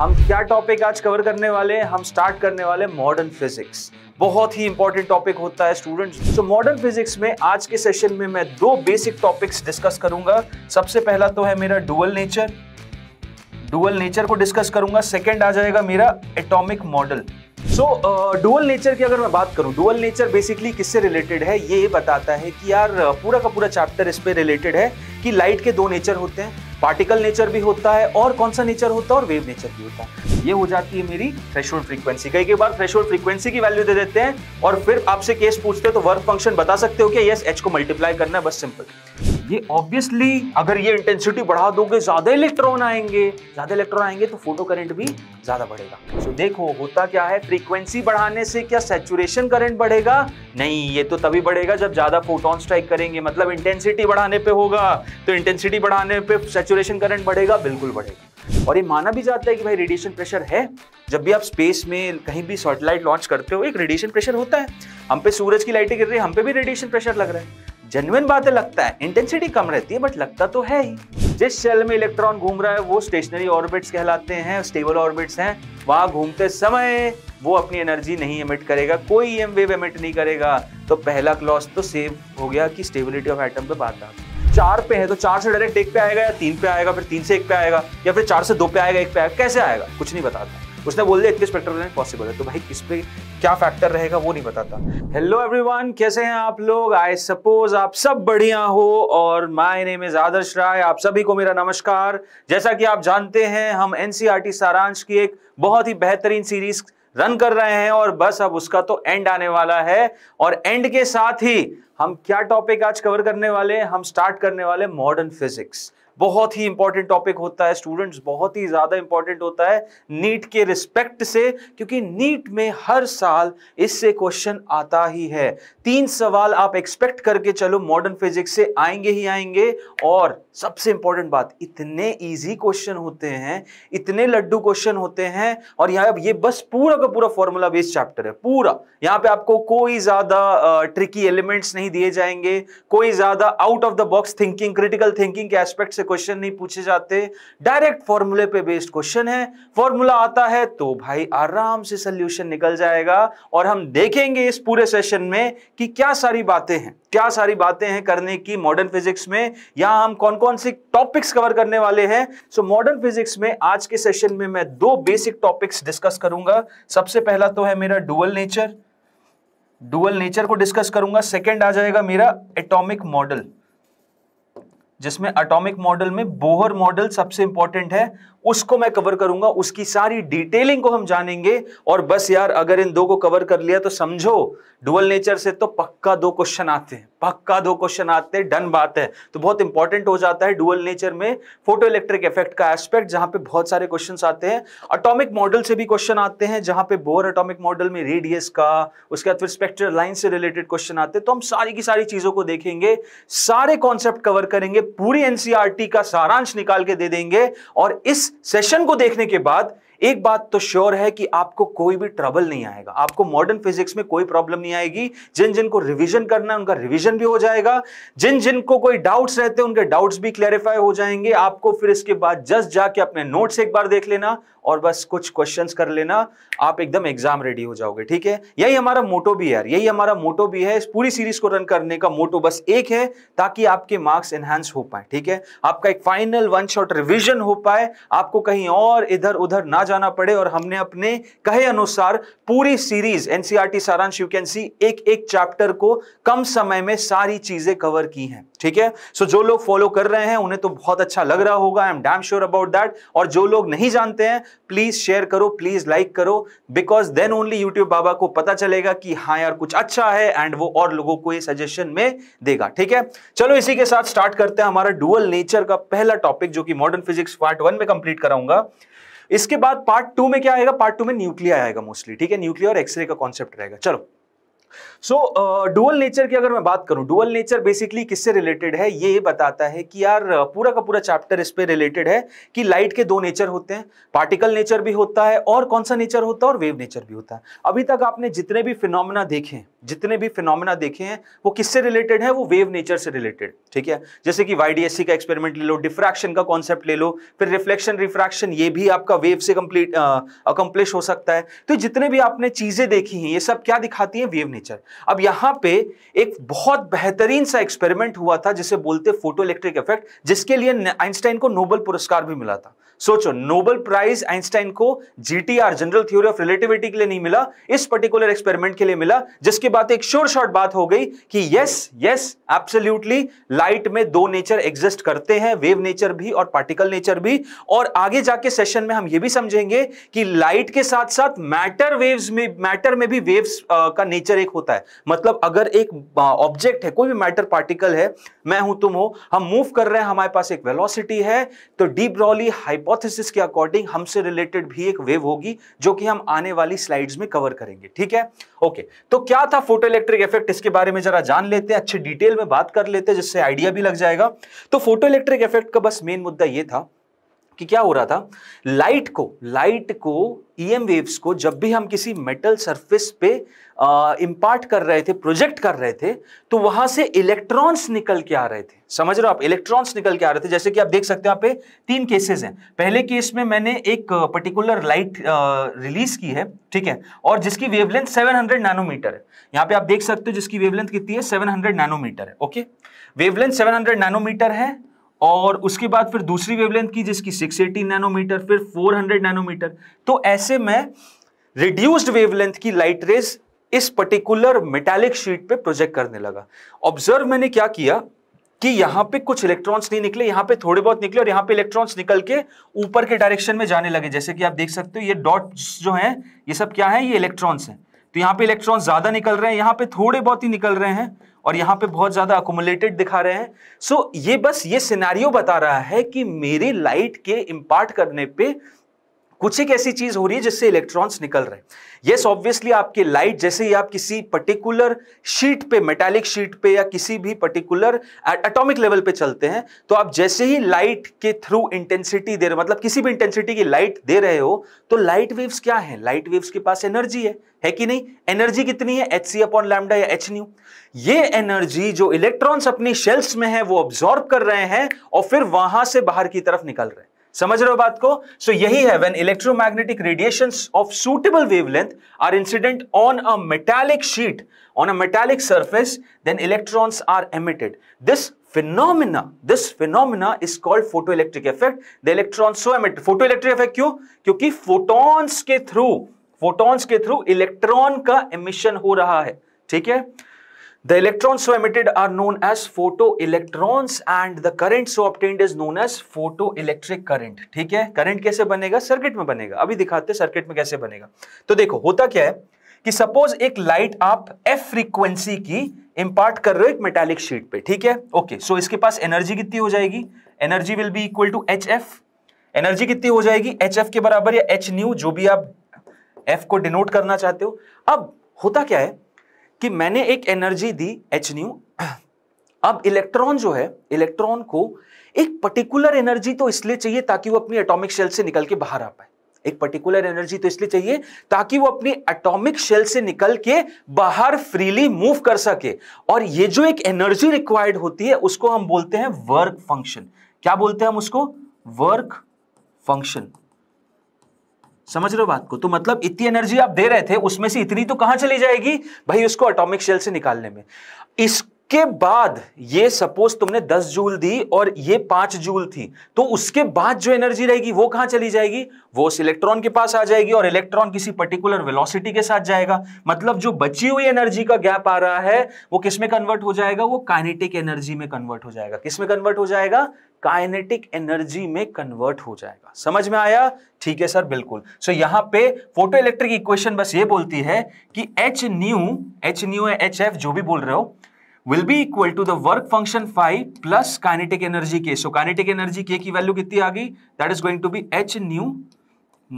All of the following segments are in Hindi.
हम क्या टॉपिक आज कवर करने वाले हैं हम स्टार्ट करने वाले मॉडर्न फिजिक्स बहुत ही इंपॉर्टेंट टॉपिक होता है स्टूडेंट्स सो मॉडर्न फिजिक्स में आज के सेशन में मैं दो बेसिक टॉपिक्स डिस्कस करूंगा सबसे पहला तो है मेरा डुअल नेचर डुअल नेचर को डिस्कस करूंगा सेकेंड आ जाएगा मेरा atomic model so dual nature की अगर मैं बात करूं डुअल नेचर बेसिकली किससे रिलेटेड है ये बताता है कि यार uh, पूरा का पूरा चैप्टर इस पर रिलेटेड है कि लाइट के दो नेचर होते हैं पार्टिकल नेचर भी होता है और कौन सा नेचर होता है और वेव नेचर भी होता है ये हो जाती है मेरी थ्रेशोल्ड फ्रीक्वेंसी कई कई बार थ्रेशोल्ड फ्रीक्वेंसी की वैल्यू दे देते हैं और फिर आपसे केस पूछते हैं तो वर्क फंक्शन बता सकते हो कि यस एच को मल्टीप्लाई करना है बस सिंपल ये ऑब्वियसली अगर ये इंटेंसिटी बढ़ा दोगे ज्यादा इलेक्ट्रॉन आएंगे ज्यादा इलेक्ट्रॉन आएंगे तो फोटो करंट भी ज्यादा बढ़ेगा सो so, देखो होता क्या है फ्रीक्वेंसी बढ़ाने से क्या सेचुरेशन करंट बढ़ेगा नहीं ये तो तभी बढ़ेगा जब ज्यादा फोटोन स्ट्राइक करेंगे मतलब इंटेंसिटी बढ़ाने पे होगा तो इंटेंसिटी बढ़ाने पे सेचुरेशन करंट बढ़ेगा बिल्कुल बढ़ेगा और ये माना भी जाता है कि भाई रेडिएशन प्रेशर है जब भी आप स्पेस में कहीं भी सैटेलाइट लॉन्च करते हो एक रेडिएशन प्रेशर होता है हम पे सूरज की लाइटें गिर रही है हम पे भी रेडिएशन प्रेशर लग रहा है जेनुअन बातें लगता है इंटेंसिटी कम रहती है बट लगता तो है ही जिस शेल में इलेक्ट्रॉन घूम रहा है वो स्टेशनरी ऑर्बिट्स कहलाते हैं स्टेबल ऑर्बिट्स हैं वहां घूमते समय वो अपनी एनर्जी नहीं एमिट करेगा कोई ईएम वेव एमिट नहीं करेगा तो पहला क्लॉस तो सेव हो गया कि स्टेबिलिटी ऑफ एटम पे बात आ चार पे है तो चार से डायरेक्ट एक पे आएगा या तीन पे आएगा फिर तीन से एक पे आएगा या फिर चार से दो पे आएगा एक पे आएगा कैसे आएगा कुछ नहीं बताता उसने बोल दिया इतने स्पेक्टर प्लेनेट पॉसिबल है तो भाई किस पे क्या फैक्टर रहेगा वो नहीं बताता हेलो एवरीवन कैसे हैं आप लोग आई सपोज आप सब बढ़िया हो और my name is Adarsh Rai आप सभी को मेरा नमस्कार जैसा कि आप जानते हैं हम एनसीईआरटी e सारांश की एक बहुत ही बेहतरीन सीरीज रन कर रहे हैं और बस अब उसका तो एंड आने वाला है और एंड के साथ ही हम क्या टॉपिक आज कवर करने वाले हैं हम स्टार्ट करने वाले मॉडर्न फिजिक्स बहुत ही इंपॉर्टेंट टॉपिक होता है स्टूडेंट्स बहुत ही ज़्यादा इंपॉर्टेंट होता है नीट के रिस्पेक्ट से क्योंकि नीट में हर साल इससे क्वेश्चन आता ही है तीन सवाल आप एक्सपेक्ट करके चलो मॉडर्न फिजिक्स से आएंगे ही आएंगे और सबसे इंपॉर्टेंट बात इतने इजी क्वेश्चन होते हैं इतने लड्डू क्वेश्चन होते हैं और यहाँ ये बस पूरा का पूरा फॉर्मूला बेस्ड चैप्टर है पूरा यहाँ पे आपको कोई ज्यादा ट्रिकी एलिमेंट्स नहीं दिए जाएंगे कोई ज्यादा out of the box thinking critical thinking के एस्पेक्ट से क्वेश्चन नहीं पूछे जाते डायरेक्ट फॉर्मूले पे बेस्ड क्वेश्चन है फॉर्मूला आता है तो भाई आराम से सोल्यूशन निकल जाएगा और हम देखेंगे इस पूरे सेशन में कि क्या सारी बातें हैं क्या सारी बातें हैं करने की मॉडर्न फिजिक्स में या हम कौन कौन से टॉपिक्स कवर करने वाले हैं सो मॉडर्न फिजिक्स में आज के सेशन में मैं दो बेसिक टॉपिक्स डिस्कस करूंगा सबसे पहला तो है मेरा डुअल नेचर डुअल नेचर को डिस्कस करूंगा सेकेंड आ जाएगा मेरा एटोमिक मॉडल जिसमें अटोमिक मॉडल में बोहर मॉडल सबसे इंपॉर्टेंट है उसको मैं कवर करूंगा उसकी सारी डिटेलिंग को हम जानेंगे और बस यार अगर इन दो को कवर कर लिया तो समझो डुअल नेचर से तो पक्का दो क्वेश्चन आते हैं पक्का दो क्वेश्चन आते हैं डन बात है तो बहुत इंपॉर्टेंट हो जाता है डुअल नेचर में फोटो इलेक्ट्रिक इफेक्ट का एस्पेक्ट जहां पे बहुत सारे क्वेश्चन आते हैं अटोमिक मॉडल से भी क्वेश्चन आते हैं जहां पे बोर अटोमिक मॉडल में रेडियस का उसके बाद फिर स्पेक्ट्रल लाइन से रिलेटेड क्वेश्चन आते हैं तो हम सारी की सारी चीजों को देखेंगे सारे कॉन्सेप्ट कवर करेंगे पूरी एनसीआरटी e का सारांश निकाल के दे देंगे और इस सेशन को देखने के बाद एक बात तो श्योर है कि आपको कोई भी ट्रबल नहीं आएगा आपको मॉडर्न फिजिक्स में कोई प्रॉब्लम नहीं आएगी जिन जिनको रिविजन करना है उनका रिविजन भी हो जाएगा जिन जिनको कोई डाउट्स रहते हैं उनके डाउट्स भी क्लैरिफाई हो जाएंगे आपको फिर इसके बाद जस्ट जाके अपने नोट्स एक बार देख लेना और बस कुछ क्वेश्चन कर लेना आप एकदम एग्जाम रेडी हो जाओगे ठीक है यही हमारा मोटो भी है यही हमारा मोटो भी है इस पूरी सीरीज को रन करने का मोटो बस एक है ताकि आपके मार्क्स एनहांस हो पाए ठीक है आपका एक फाइनल वन शॉट रिविजन हो पाए आपको कहीं और इधर उधर ना जाना पड़े और हमने अपने कहे अनुसार पूरी सीरीज एनसीआरटी e सारांश यू कैन सी एक एक चैप्टर को कम समय में सारी चीजें कवर की हैं ठीक है सो so, जो लोग फॉलो कर रहे हैं उन्हें तो बहुत अच्छा लग रहा होगा I am damn sure about that और जो लोग नहीं जानते हैं प्लीज शेयर करो प्लीज लाइक करो बिकॉज देन ओनली यूट्यूब बाबा को पता चलेगा कि हाँ यार कुछ अच्छा है एंड वो और लोगों को ये सजेशन में देगा ठीक है चलो इसी के साथ स्टार्ट करते हैं हमारा डुअल नेचर का पहला टॉपिक जो कि मॉडर्न फिजिक्स पार्ट वन में कंप्लीट कराऊंगा इसके बाद पार्ट टू में क्या आएगा पार्ट टू में न्यूक्लिया आएगा मोस्टली ठीक है न्यूक्लिया और एक्सरे का कॉन्सेप्ट रहेगा चलो सो डुअल नेचर की अगर मैं बात करूं डुअल नेचर बेसिकली किससे रिलेटेड है ये बताता है कि यार uh, पूरा का पूरा चैप्टर इस पे रिलेटेड है कि लाइट के दो नेचर होते हैं पार्टिकल नेचर भी होता है और कौन सा नेचर होता है और वेव नेचर भी होता है अभी तक आपने जितने भी फिनोमिना देखे जितने भी फिनोमिना देखे हैं वो किससे रिलेटेड है वो वेव नेचर से रिलेटेड ठीक है जैसे कि वाईडीएससी का एक्सपेरिमेंट ले लो डिफ्रैक्शन का कॉन्सेप्ट ले लो फिर रिफ्लेक्शन रिफ्रैक्शन ये भी आपका वेव से कंप्लीट अकम्प्लिश uh, हो सकता है तो जितने भी आपने चीजें देखी हैं ये सब क्या दिखाती है वेव नेचर अब यहां पे एक बहुत बेहतरीन सा एक्सपेरिमेंट हुआ था जिसे बोलते फोटो इलेक्ट्रिक इफेक्ट जिसके लिए आइंस्टाइन को नोबल पुरस्कार भी मिला था सोचो नोबल प्राइज आइंस्टाइन को GTR general theory of relativity के लिए नहीं मिला इस पर्टिकुलर एक्सपेरिमेंट के लिए मिला जिसके बाद एक शोर शॉर्ट बात हो गई कि यस यस एब्सोल्युटली लाइट में दो नेचर एग्जिस्ट करते हैं वेव नेचर भी और पार्टिकल नेचर भी और आगे जाके सेशन में हम ये भी समझेंगे कि लाइट के साथ साथ मैटर वेव में मैटर में भी वेव्स का नेचर एक होता है मतलब अगर एक ऑब्जेक्ट है कोई भी मैटर पार्टिकल है मैं हूं तुम हो हम मूव कर रहे हैं हमारे पास एक वेलोसिटी है तो डीप ब्रॉली हाइप हाइपोथेसिस के अकॉर्डिंग हमसे रिलेटेड भी एक वेव होगी जो कि हम आने वाली स्लाइड्स में कवर करेंगे ठीक है ओके तो क्या था फोटो इलेक्ट्रिक इफेक्ट इसके बारे में जरा जान लेते हैं अच्छे डिटेल में बात कर लेते हैं जिससे आइडिया भी लग जाएगा तो फोटो इलेक्ट्रिक इफेक्ट का बस मेन मुद्दा यह था कि क्या हो रहा था लाइट को लाइट को ईएम e वेव्स को जब भी हम किसी मेटल सरफेस पे इम्पार्ट कर रहे थे प्रोजेक्ट कर रहे थे तो वहां से इलेक्ट्रॉन्स निकल के आ रहे थे समझ रहे हो आप इलेक्ट्रॉन्स निकल के आ रहे थे जैसे कि आप देख सकते हो यहाँ पे तीन केसेस हैं पहले केस में मैंने एक पर्टिकुलर लाइट रिलीज की है ठीक है और जिसकी वेवलेंथ हंड्रेड नैनोमीटर है यहाँ पे आप देख सकते हो जिसकी वेवलेंथ कितनी है 700 नैनोमीटर है ओके वेवलेंथ 700 नैनोमीटर है और उसके बाद फिर दूसरी वेवलेंथ की जिसकी 680 नैनोमीटर फिर 400 नैनोमीटर तो ऐसे में रिड्यूस्ड वेवलेंथ की लाइट रेस इस पर्टिकुलर मेटालिक शीट पे प्रोजेक्ट करने लगा ऑब्जर्व मैंने क्या किया कि यहां पे कुछ इलेक्ट्रॉन्स नहीं निकले यहां पे थोड़े बहुत निकले और यहां पे इलेक्ट्रॉन्स निकल के ऊपर के डायरेक्शन में जाने लगे जैसे कि आप देख सकते हो ये डॉट्स जो हैं ये सब क्या है ये इलेक्ट्रॉन्स हैं तो यहाँ पे इलेक्ट्रॉन्स ज्यादा निकल रहे हैं यहाँ पे थोड़े बहुत ही निकल रहे हैं और यहां पे बहुत ज़्यादा अकोमुलेटेड दिखा रहे हैं सो so, ये बस ये सिनेरियो बता रहा है कि मेरे लाइट के इम्पार्ट करने पे कुछ एक ऐसी चीज हो रही है जिससे इलेक्ट्रॉन्स निकल रहे हैं यस ऑब्वियसली आपके लाइट जैसे ही आप किसी पर्टिकुलर शीट पे मेटालिक शीट पे या किसी भी पर्टिकुलर एटॉमिक लेवल पे चलते हैं तो आप जैसे ही लाइट के थ्रू इंटेंसिटी दे रहे हो मतलब किसी भी इंटेंसिटी की लाइट दे रहे हो तो लाइट वेव्स क्या है लाइट वेव्स के पास एनर्जी है है कि नहीं एनर्जी कितनी है एच सी अपॉन लैमडा या एच न्यू ये एनर्जी जो इलेक्ट्रॉन्स अपनी शेल्स में है वो ऑब्जॉर्व कर रहे हैं और फिर वहां से बाहर की तरफ निकल रहे हैं समझ रहे हो बात को सो so, यही है when electromagnetic radiation of suitable wavelength are incident on a metallic sheet on a metallic surface then electrons are emitted this phenomena this phenomena is called photoelectric effect the electrons so emit photoelectric effect क्यों क्योंकि photons के थ्रू फोटॉन्स के थ्रू इलेक्ट्रॉन का एमिशन हो रहा है ठीक है the electron so emitted are known as photo as and the current so obtained is known as photo electric current ठीक है करंट कैसे बनेगा सर्किट में बनेगा अभी दिखाते हैं सर्किट में कैसे बनेगा तो देखो होता क्या है कि सपोज एक लाइट आप एफ फ्रीक्वेंसी की इंपार्ट कर रहे हो एक मेटालिक शीट पे ठीक है ओके okay, सो so इसके पास एनर्जी कितनी हो जाएगी energy will be equal to H F energy कितनी हो जाएगी एच एफ के बराबर या एच न्यू जो भी आप एफ को डिनोट करना चाहते हो अब होता क्या है कि मैंने एक एनर्जी दी एच न्यू अब इलेक्ट्रॉन जो है इलेक्ट्रॉन को एक पर्टिकुलर एनर्जी तो इसलिए चाहिए ताकि वो अपनी एटॉमिक शेल से निकल के बाहर आ पाए एक पर्टिकुलर एनर्जी तो इसलिए चाहिए ताकि वो अपनी एटॉमिक शेल से निकल के बाहर फ्रीली मूव कर सके और ये जो एक एनर्जी रिक्वायर्ड होती है उसको हम बोलते हैं वर्क फंक्शन क्या बोलते हैं हम उसको वर्क फंक्शन समझ रहे हो बात को तो मतलब इतनी एनर्जी आप दे रहे थे उसमें से इतनी तो कहां चली जाएगी भाई उसको अटोमिक शेल से निकालने में इस के बाद ये सपोज तुमने 10 जूल दी और ये 5 जूल थी तो उसके बाद जो एनर्जी रहेगी वो कहां चली जाएगी वो उस इलेक्ट्रॉन के पास आ जाएगी और इलेक्ट्रॉन किसी पर्टिकुलर वेलोसिटी के साथ जाएगा मतलब जो बची हुई एनर्जी का गैप आ रहा है वो किसमें कन्वर्ट हो जाएगा वो काइनेटिक एनर्जी में कन्वर्ट हो जाएगा किसमें कन्वर्ट हो जाएगा काइनेटिक एनर्जी में कन्वर्ट हो जाएगा समझ में आया ठीक है सर बिल्कुल सो so, यहां पे फोटो इलेक्ट्रिक इक्वेशन बस ये बोलती है कि H nu H nu H F जो भी बोल रहे हो will be equal to the work function phi plus kinetic energy K so kinetic energy के की वैल्यू कितनी आ गई that is going to be H nu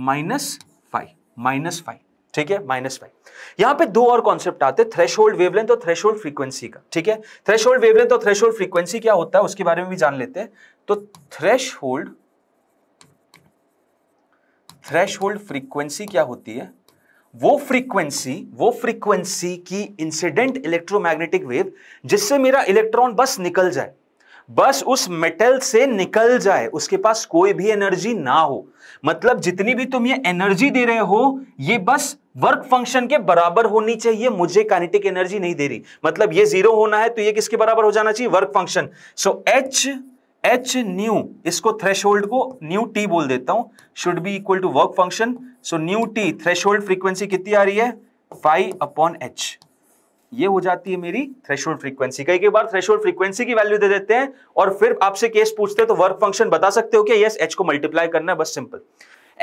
minus phi minus phi ठीक है माइनस फाइव यहां पे दो और कॉन्सेप्ट आते हैं थ्रेश होल्ड वेवलेंथ और थ्रेश होल्ड फ्रीक्वेंसी का ठीक है थ्रेश होल्ड वेवलेंथ और थ्रेश होल्ड फ्रीक्वेंसी क्या होता है उसके बारे में भी जान लेते हैं तो threshold threshold frequency क्या होती है वो फ्रीक्वेंसी वो फ्रीक्वेंसी की इंसिडेंट इलेक्ट्रोमैग्नेटिक वेव जिससे मेरा इलेक्ट्रॉन बस निकल जाए बस उस मेटल से निकल जाए उसके पास कोई भी एनर्जी ना हो मतलब जितनी भी तुम ये एनर्जी दे रहे हो ये बस वर्क फंक्शन के बराबर होनी चाहिए मुझे काइनेटिक एनर्जी नहीं दे रही मतलब ये जीरो होना है तो ये किसके बराबर हो जाना चाहिए work function so H H nu इसको थ्रेश को न्यू टी बोल देता हूं should be equal to work function so nu T thresh frequency कितनी आ रही है फाइव अपॉन एच ये हो जाती है मेरी थ्रेश फ्रीक्वेंसी कई कई बार थ्रेशोल्ड फ्रीक्वेंसी की वैल्यू दे देते हैं और फिर आपसे केस पूछते हैं तो वर्क फंक्शन बता सकते हो क्या यस एच को मल्टीप्लाई करना है बस सिंपल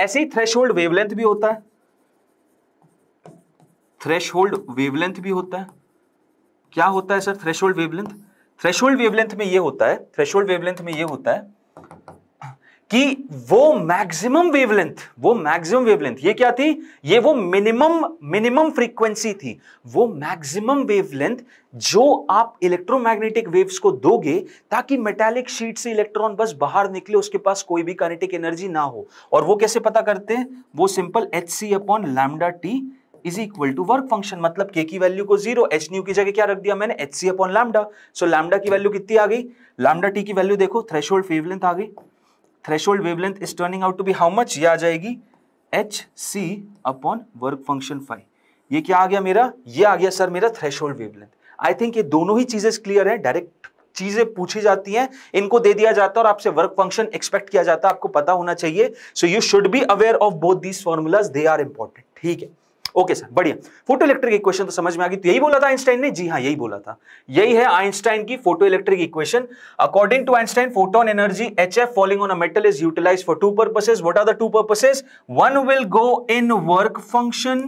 ऐसे ही होल्ड वेवलेंथ भी होता है होल्ड वेवलेंथ भी होता है क्या होता है threshold wavelength threshold wavelength में ये होता है थ्रेशोल्ड वेवलेंथ में ये होता है कि वो मैक्सिमम वेवलेंथ वो मैक्सिमम वेवलेंथ ये क्या थी ये वो मिनिमम मिनिमम फ्रीक्वेंसी थी वो मैक्सिमम वेवलेंथ जो आप इलेक्ट्रोमैग्नेटिक वेव्स को दोगे ताकि मेटालिक शीट से इलेक्ट्रॉन बस बाहर निकले उसके पास कोई भी काइनेटिक एनर्जी ना हो और वो कैसे पता करते हैं वो simple H C upon lambda T is equal to work function मतलब के की वैल्यू को जीरो एच न्यू की जगह क्या रख दिया मैंने H C upon lambda so lambda की वैल्यू कितनी आ गई लैमडा टी की वैल्यू देखो थ्रेश होल्ड वेवलेंथ आ गई threshold wavelength is turning out to be how much ये आ जाएगी H C upon work function phi ये क्या आ गया मेरा ये आ गया सर मेरा threshold wavelength I think ये दोनों ही चीजें क्लियर है डायरेक्ट चीजें पूछी जाती हैं इनको दे दिया जाता है और आपसे वर्क फंक्शन एक्सपेक्ट किया जाता है आपको पता होना चाहिए so you should be aware of both these formulas they are important ठीक है ओके सर बढ़िया फोटो इलेक्ट्रिक इक्वेशन तो समझ में आ गई तो यही बोला था आइंस्टाइन ने जी हाँ यही बोला था यही है आइंस्टाइन की photo electric equation according to Einstein photon energy H F falling on a metal is utilize for two purposes what are the two purposes one will go in work function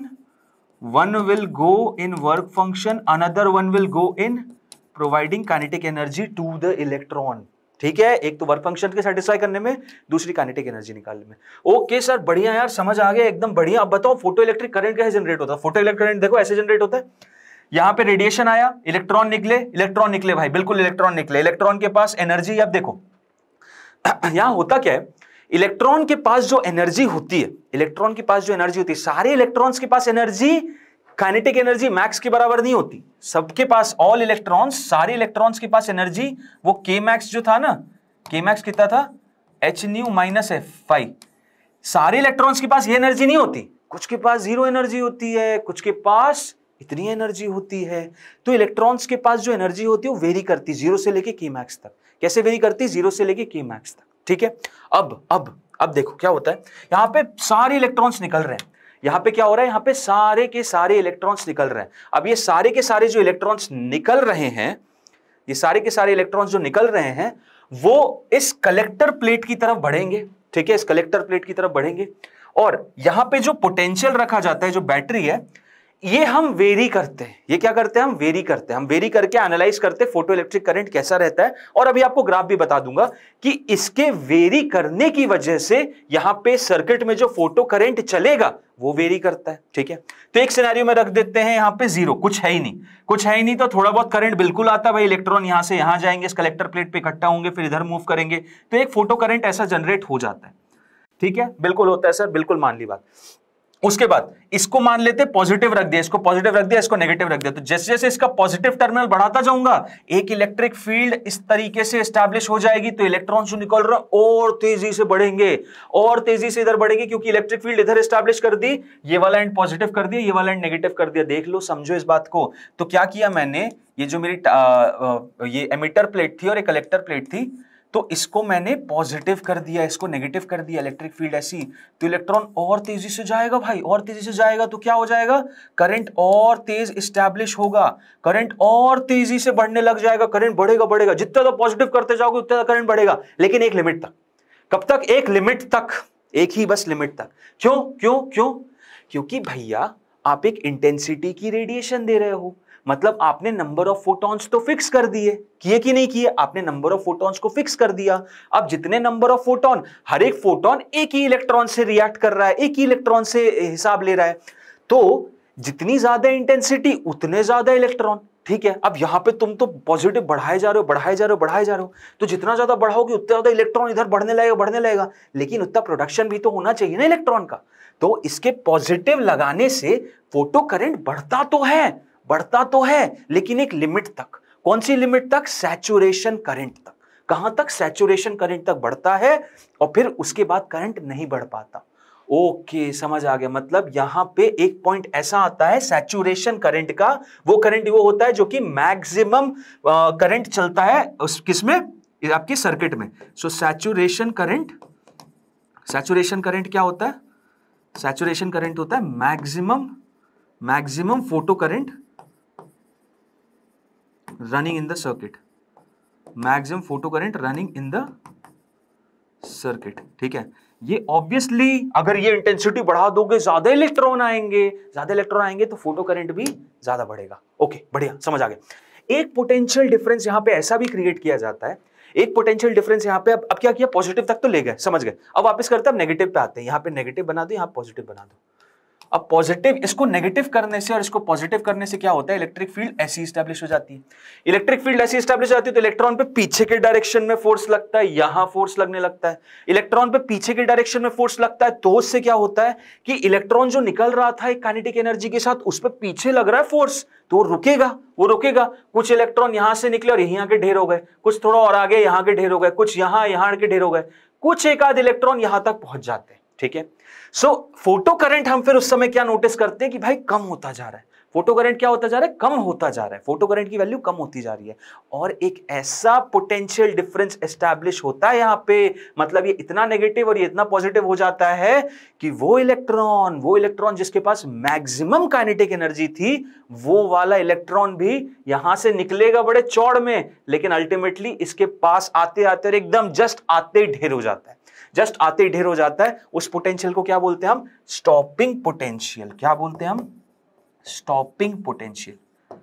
one will go in work function another one will go in providing kinetic energy to the electron ठीक है एक तो वर्क फंक्शन के सेटिस्फाई करने में दूसरी काइनेटिक एनर्जी निकालने में ओके सर बढ़िया यार समझ आ गया एकदम बढ़िया अब बताओ फोटो इलेक्ट्रिक करंट कैसे जनरेट होता है फोटो इलेक्ट्रिक करंट देखो ऐसे जनरेट होता है यहां पे रेडिएशन आया इलेक्ट्रॉन निकले इलेक्ट्रॉन निकले भाई बिल्कुल इलेक्ट्रॉन निकले इलेक्ट्रॉन के पास एनर्जी अब देखो यहां होता क्या है इलेक्ट्रॉन के पास जो एनर्जी होती है इलेक्ट्रॉन के पास जो एनर्जी होती है सारे इलेक्ट्रॉन के पास एनर्जी काइनेटिक एनर्जी मैक्स के बराबर नहीं होती सबके पास ऑल इलेक्ट्रॉन्स सारे इलेक्ट्रॉन्स के पास एनर्जी वो के मैक्स जो था ना के मैक्स कितना था H nu minus F phi सारे इलेक्ट्रॉन्स के पास ये एनर्जी नहीं होती कुछ के पास जीरो एनर्जी होती है कुछ के पास इतनी एनर्जी होती है तो इलेक्ट्रॉन्स के पास जो एनर्जी होती है वो वेरी करती है जीरो से लेके के मैक्स तक कैसे वेरी करती है जीरो से लेके के मैक्स तक ठीक है अब अब अब देखो क्या होता है यहाँ पे सारे इलेक्ट्रॉन्स निकल रहे हैं यहां पे क्या हो रहा है यहां पे सारे के सारे इलेक्ट्रॉन्स निकल रहे हैं अब ये सारे के सारे जो इलेक्ट्रॉन्स निकल रहे हैं ये सारे के सारे इलेक्ट्रॉन्स जो निकल रहे हैं वो इस कलेक्टर प्लेट की तरफ बढ़ेंगे ठीक है इस कलेक्टर प्लेट की तरफ बढ़ेंगे और यहां पे जो पोटेंशियल रखा जाता है जो बैटरी है ये हम वेरी करते हैं ये क्या करते हैं हम वेरी करते हैं हम वेरी करके एनालाइज करते हैं फोटो इलेक्ट्रिक करंट कैसा रहता है और अभी आपको ग्राफ भी बता दूंगा कि इसके वेरी करने की वजह से यहां पे सर्किट में जो फोटो करंट चलेगा वो वेरी करता है ठीक है तो एक सिनेरियो में रख देते हैं यहाँ पे जीरो कुछ है ही नहीं कुछ है ही नहीं तो थोड़ा बहुत करंट बिल्कुल आता है भाई इलेक्ट्रॉन यहां से यहां जाएंगे इस कलेक्टर प्लेट पे इकट्ठा होंगे फिर इधर मूव करेंगे तो एक फोटो करंट ऐसा जनरेट हो जाता है ठीक है बिल्कुल होता है सर बिल्कुल मान ली बात उसके बाद इसको मान लेते पॉजिटिव रख दिया इसको पॉजिटिव रख दिया इसको नेगेटिव रख दिया तो जैसे जैसे इसका पॉजिटिव टर्मिनल बढ़ाता जाऊंगा एक इलेक्ट्रिक फील्ड इस तरीके से स्टैब्लिश हो जाएगी तो इलेक्ट्रॉन जो निकल रहा और तेजी से बढ़ेंगे और तेजी से इधर बढ़ेगी क्योंकि इलेक्ट्रिक फील्ड इधर स्टैब्लिश कर दी ये वाला एंड पॉजिटिव कर दिया ये वाला एंड नेगेटिव कर दिया देख लो समझो इस बात को तो क्या किया मैंने ये जो मेरी ये एमिटर प्लेट थी और एक कलेक्टर प्लेट थी तो इसको मैंने पॉजिटिव कर दिया इसको नेगेटिव कर दिया इलेक्ट्रिक फील्ड ऐसी तो इलेक्ट्रॉन और तेजी से जाएगा भाई और तेजी से जाएगा तो क्या हो जाएगा करंट और तेज स्टैब्लिश होगा करंट और तेजी से बढ़ने लग जाएगा करंट बढ़ेगा बढ़ेगा जितना ज्यादा तो पॉजिटिव करते जाओगे उतना करंट तो बढ़ेगा लेकिन एक लिमिट तक कब तक एक लिमिट तक एक ही बस लिमिट तक क्यों क्यों क्यों क्योंकि भैया आप एक इंटेंसिटी की रेडिएशन दे रहे हो मतलब आपने नंबर ऑफ फोटॉन्स तो फिक्स कर दिए किए कि नहीं किए आपने नंबर ऑफ फोटॉन्स को फिक्स कर दिया अब जितने नंबर ऑफ फोटॉन हर एक फोटॉन एक ही इलेक्ट्रॉन से रिएक्ट कर रहा है एक ही इलेक्ट्रॉन से हिसाब ले रहा है तो जितनी ज्यादा इंटेंसिटी उतने ज्यादा इलेक्ट्रॉन ठीक है अब यहाँ पे तुम तो पॉजिटिव बढ़ाए जा रहे हो बढ़ाए जा रहे हो बढ़ाए जा रहे हो तो जितना ज्यादा बढ़ाओगे उतना ज्यादा इलेक्ट्रॉन इधर बढ़ने लगेगा बढ़ने लगेगा लेकिन उतना प्रोडक्शन भी तो होना चाहिए ना इलेक्ट्रॉन का तो इसके पॉजिटिव लगाने से फोटो करेंट बढ़ता तो है बढ़ता तो है लेकिन एक लिमिट तक कौन सी लिमिट तक सैचुरेशन करंट तक कहां तक सैचुरेशन करंट तक बढ़ता है और फिर उसके बाद करंट नहीं बढ़ पाता ओके okay, समझ आ गया मतलब यहां पे एक पॉइंट ऐसा आता है सैचुरेशन करंट का वो करंट वो होता है जो कि मैक्सिमम करंट चलता है उस किसमें आपके सर्किट में so saturation current saturation current क्या होता है सैचुरेशन करंट होता है maximum maximum photo current running in the circuit maximum photo current running in the circuit ठीक है ये ऑब्वियसली अगर ये इंटेंसिटी बढ़ा दोगे ज्यादा इलेक्ट्रॉन आएंगे ज्यादा इलेक्ट्रॉन आएंगे तो फोटो करंट भी ज्यादा बढ़ेगा ओके बढ़िया समझ आ गया एक पोटेंशियल डिफरेंस यहां पे ऐसा भी क्रिएट किया जाता है एक पोटेंशियल डिफरेंस यहां पे अब, अब क्या किया पॉजिटिव तक तो ले गए समझ गए अब वापस करते हैं नेगेटिव पे आते हैं यहाँ पे नेगेटिव बना दो यहाँ पॉजिटिव बना दो अब पॉजिटिव इसको नेगेटिव करने से और इसको पॉजिटिव करने से क्या होता है इलेक्ट्रिक फील्ड ऐसी स्टैब्लिश हो जाती है इलेक्ट्रिक फील्ड ऐसी स्टैब्लिश हो जाती है तो इलेक्ट्रॉन पे पीछे के डायरेक्शन में फोर्स लगता है यहां फोर्स लगने लगता है इलेक्ट्रॉन पे पीछे के डायरेक्शन में फोर्स लगता है तो उससे क्या होता है कि इलेक्ट्रॉन जो निकल रहा था एक काइनेटिक एनर्जी के साथ उस पर पीछे लग रहा है फोर्स तो रुकेगा वो रुकेगा कुछ इलेक्ट्रॉन यहां से निकले और यहीं आके ढेर हो गए कुछ थोड़ा और आगे यहां के ढेर हो गए कुछ यहां यहां के ढेर हो गए कुछ एक आध इलेक्ट्रॉन यहां तक पहुंच जाते हैं ठीक है सो फोटो करंट हम फिर उस समय क्या नोटिस करते हैं कि भाई कम होता जा रहा है फोटो करंट क्या होता जा रहा है कम होता जा रहा है फोटो करंट की वैल्यू कम होती जा रही है और एक ऐसा पोटेंशियल डिफरेंस एस्टैब्लिश होता है यहां पे मतलब ये इतना नेगेटिव और ये इतना पॉजिटिव हो जाता है कि वो इलेक्ट्रॉन वो इलेक्ट्रॉन जिसके पास मैक्सिमम काइनेटिक एनर्जी थी वो वाला इलेक्ट्रॉन भी यहां से निकलेगा बड़े चौड़ में लेकिन अल्टीमेटली इसके पास आते आते और एकदम जस्ट आते ही ढेर हो जाता है जस्ट आते ही ढेर हो जाता है उस पोटेंशियल को क्या बोलते हैं हम स्टॉपिंग पोटेंशियल क्या बोलते हैं हम स्टॉपिंग पोटेंशियल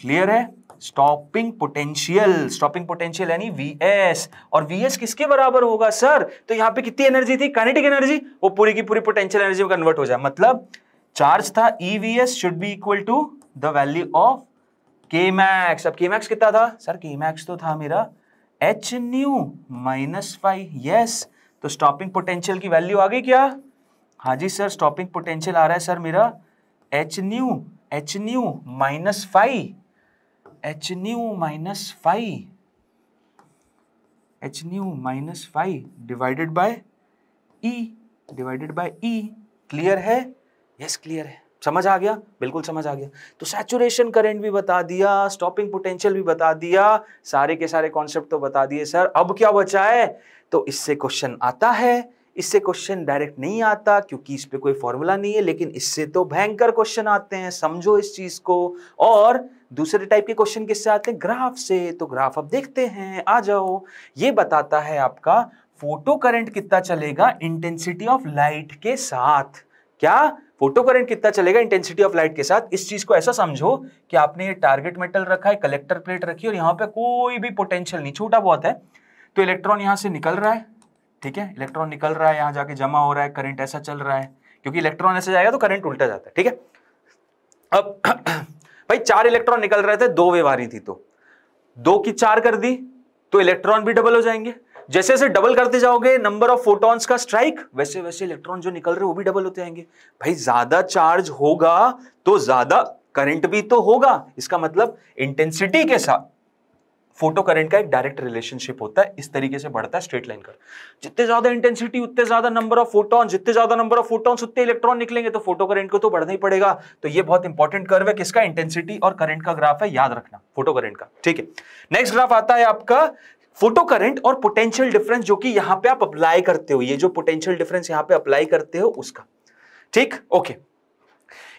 क्लियर है स्टॉपिंग पोटेंशियल स्टॉपिंग पोटेंशियल यानी वी एस और वी एस किसके बराबर होगा सर तो यहां पे कितनी एनर्जी थी काइनेटिक एनर्जी वो पूरी की पूरी पोटेंशियल एनर्जी में कन्वर्ट हो जाए मतलब चार्ज था E V S should be equal to the value of K max अब के मैक्स कितना था सर के मैक्स तो था मेरा H nu minus phi yes तो स्टॉपिंग पोटेंशियल की वैल्यू आ गई क्या हाँ जी सर स्टॉपिंग पोटेंशियल आ रहा है सर मेरा H nu H nu minus phi H nu minus phi H nu minus phi divided by E divided by E clear है यस yes, क्लियर है समझ आ गया बिल्कुल समझ आ गया तो सैचुरेशन करंट भी बता दिया स्टॉपिंग पोटेंशियल भी बता दिया सारे के सारे कॉन्सेप्ट तो बता दिए सर अब क्या बचा है तो इससे क्वेश्चन आता है इससे क्वेश्चन डायरेक्ट नहीं आता क्योंकि इस पर कोई फॉर्मूला नहीं है लेकिन इससे तो भयंकर क्वेश्चन आते हैं समझो इस चीज को और दूसरे टाइप के क्वेश्चन किससे आते हैं ग्राफ से तो ग्राफ अब देखते हैं आ जाओ ये बताता है आपका फोटो करंट कितना चलेगा इंटेंसिटी ऑफ लाइट के साथ क्या फोटो करेंट कितना चलेगा इंटेंसिटी ऑफ लाइट के साथ इस चीज को ऐसा समझो कि आपने ये टारगेट मेटल रखा है कलेक्टर प्लेट रखी और यहाँ पे कोई भी पोटेंशियल नहीं छोटा बहुत है तो इलेक्ट्रॉन यहाँ से निकल रहा है ठीक है इलेक्ट्रॉन निकल रहा है यहाँ जाके जमा हो रहा है करंट ऐसा चल रहा है क्योंकि इलेक्ट्रॉन ऐसे जाएगा तो करंट उल्टा जाता है ठीक है अब भाई चार इलेक्ट्रॉन निकल रहे थे दो वे आ रही थी तो दो की चार कर दी तो इलेक्ट्रॉन भी डबल हो जाएंगे जैसे जैसे डबल करते जाओगे नंबर ऑफ फोटॉन्स का स्ट्राइक वैसे वैसे इलेक्ट्रॉन जो निकल रहे वो भी डबल होते आएंगे भाई ज्यादा चार्ज होगा तो ज्यादा करंट भी तो होगा इसका मतलब इंटेंसिटी के साथ फोटो करंट का एक डायरेक्ट रिलेशनशिप होता है इस तरीके से बढ़ता है स्ट्रेट लाइन कर जितने ज्यादा इंटेंसिटी उतने ज्यादा नंबर ऑफ फोटॉन जितने ज्यादा नंबर ऑफ फोटॉन उतने इलेक्ट्रॉन निकलेंगे तो फोटो करंट को तो बढ़ना ही पड़ेगा तो ये बहुत इंपॉर्टेंट कर्व है किसका इंटेंसिटी और करंट का ग्राफ है याद रखना फोटो करंट का ठीक है नेक्स्ट ग्राफ आता है आपका फोटो करंट और पोटेंशियल डिफरेंस जो कि यहां पे आप अप्लाई करते हो ये जो पोटेंशियल डिफरेंस यहां पे अप्लाई करते हो उसका ठीक ओके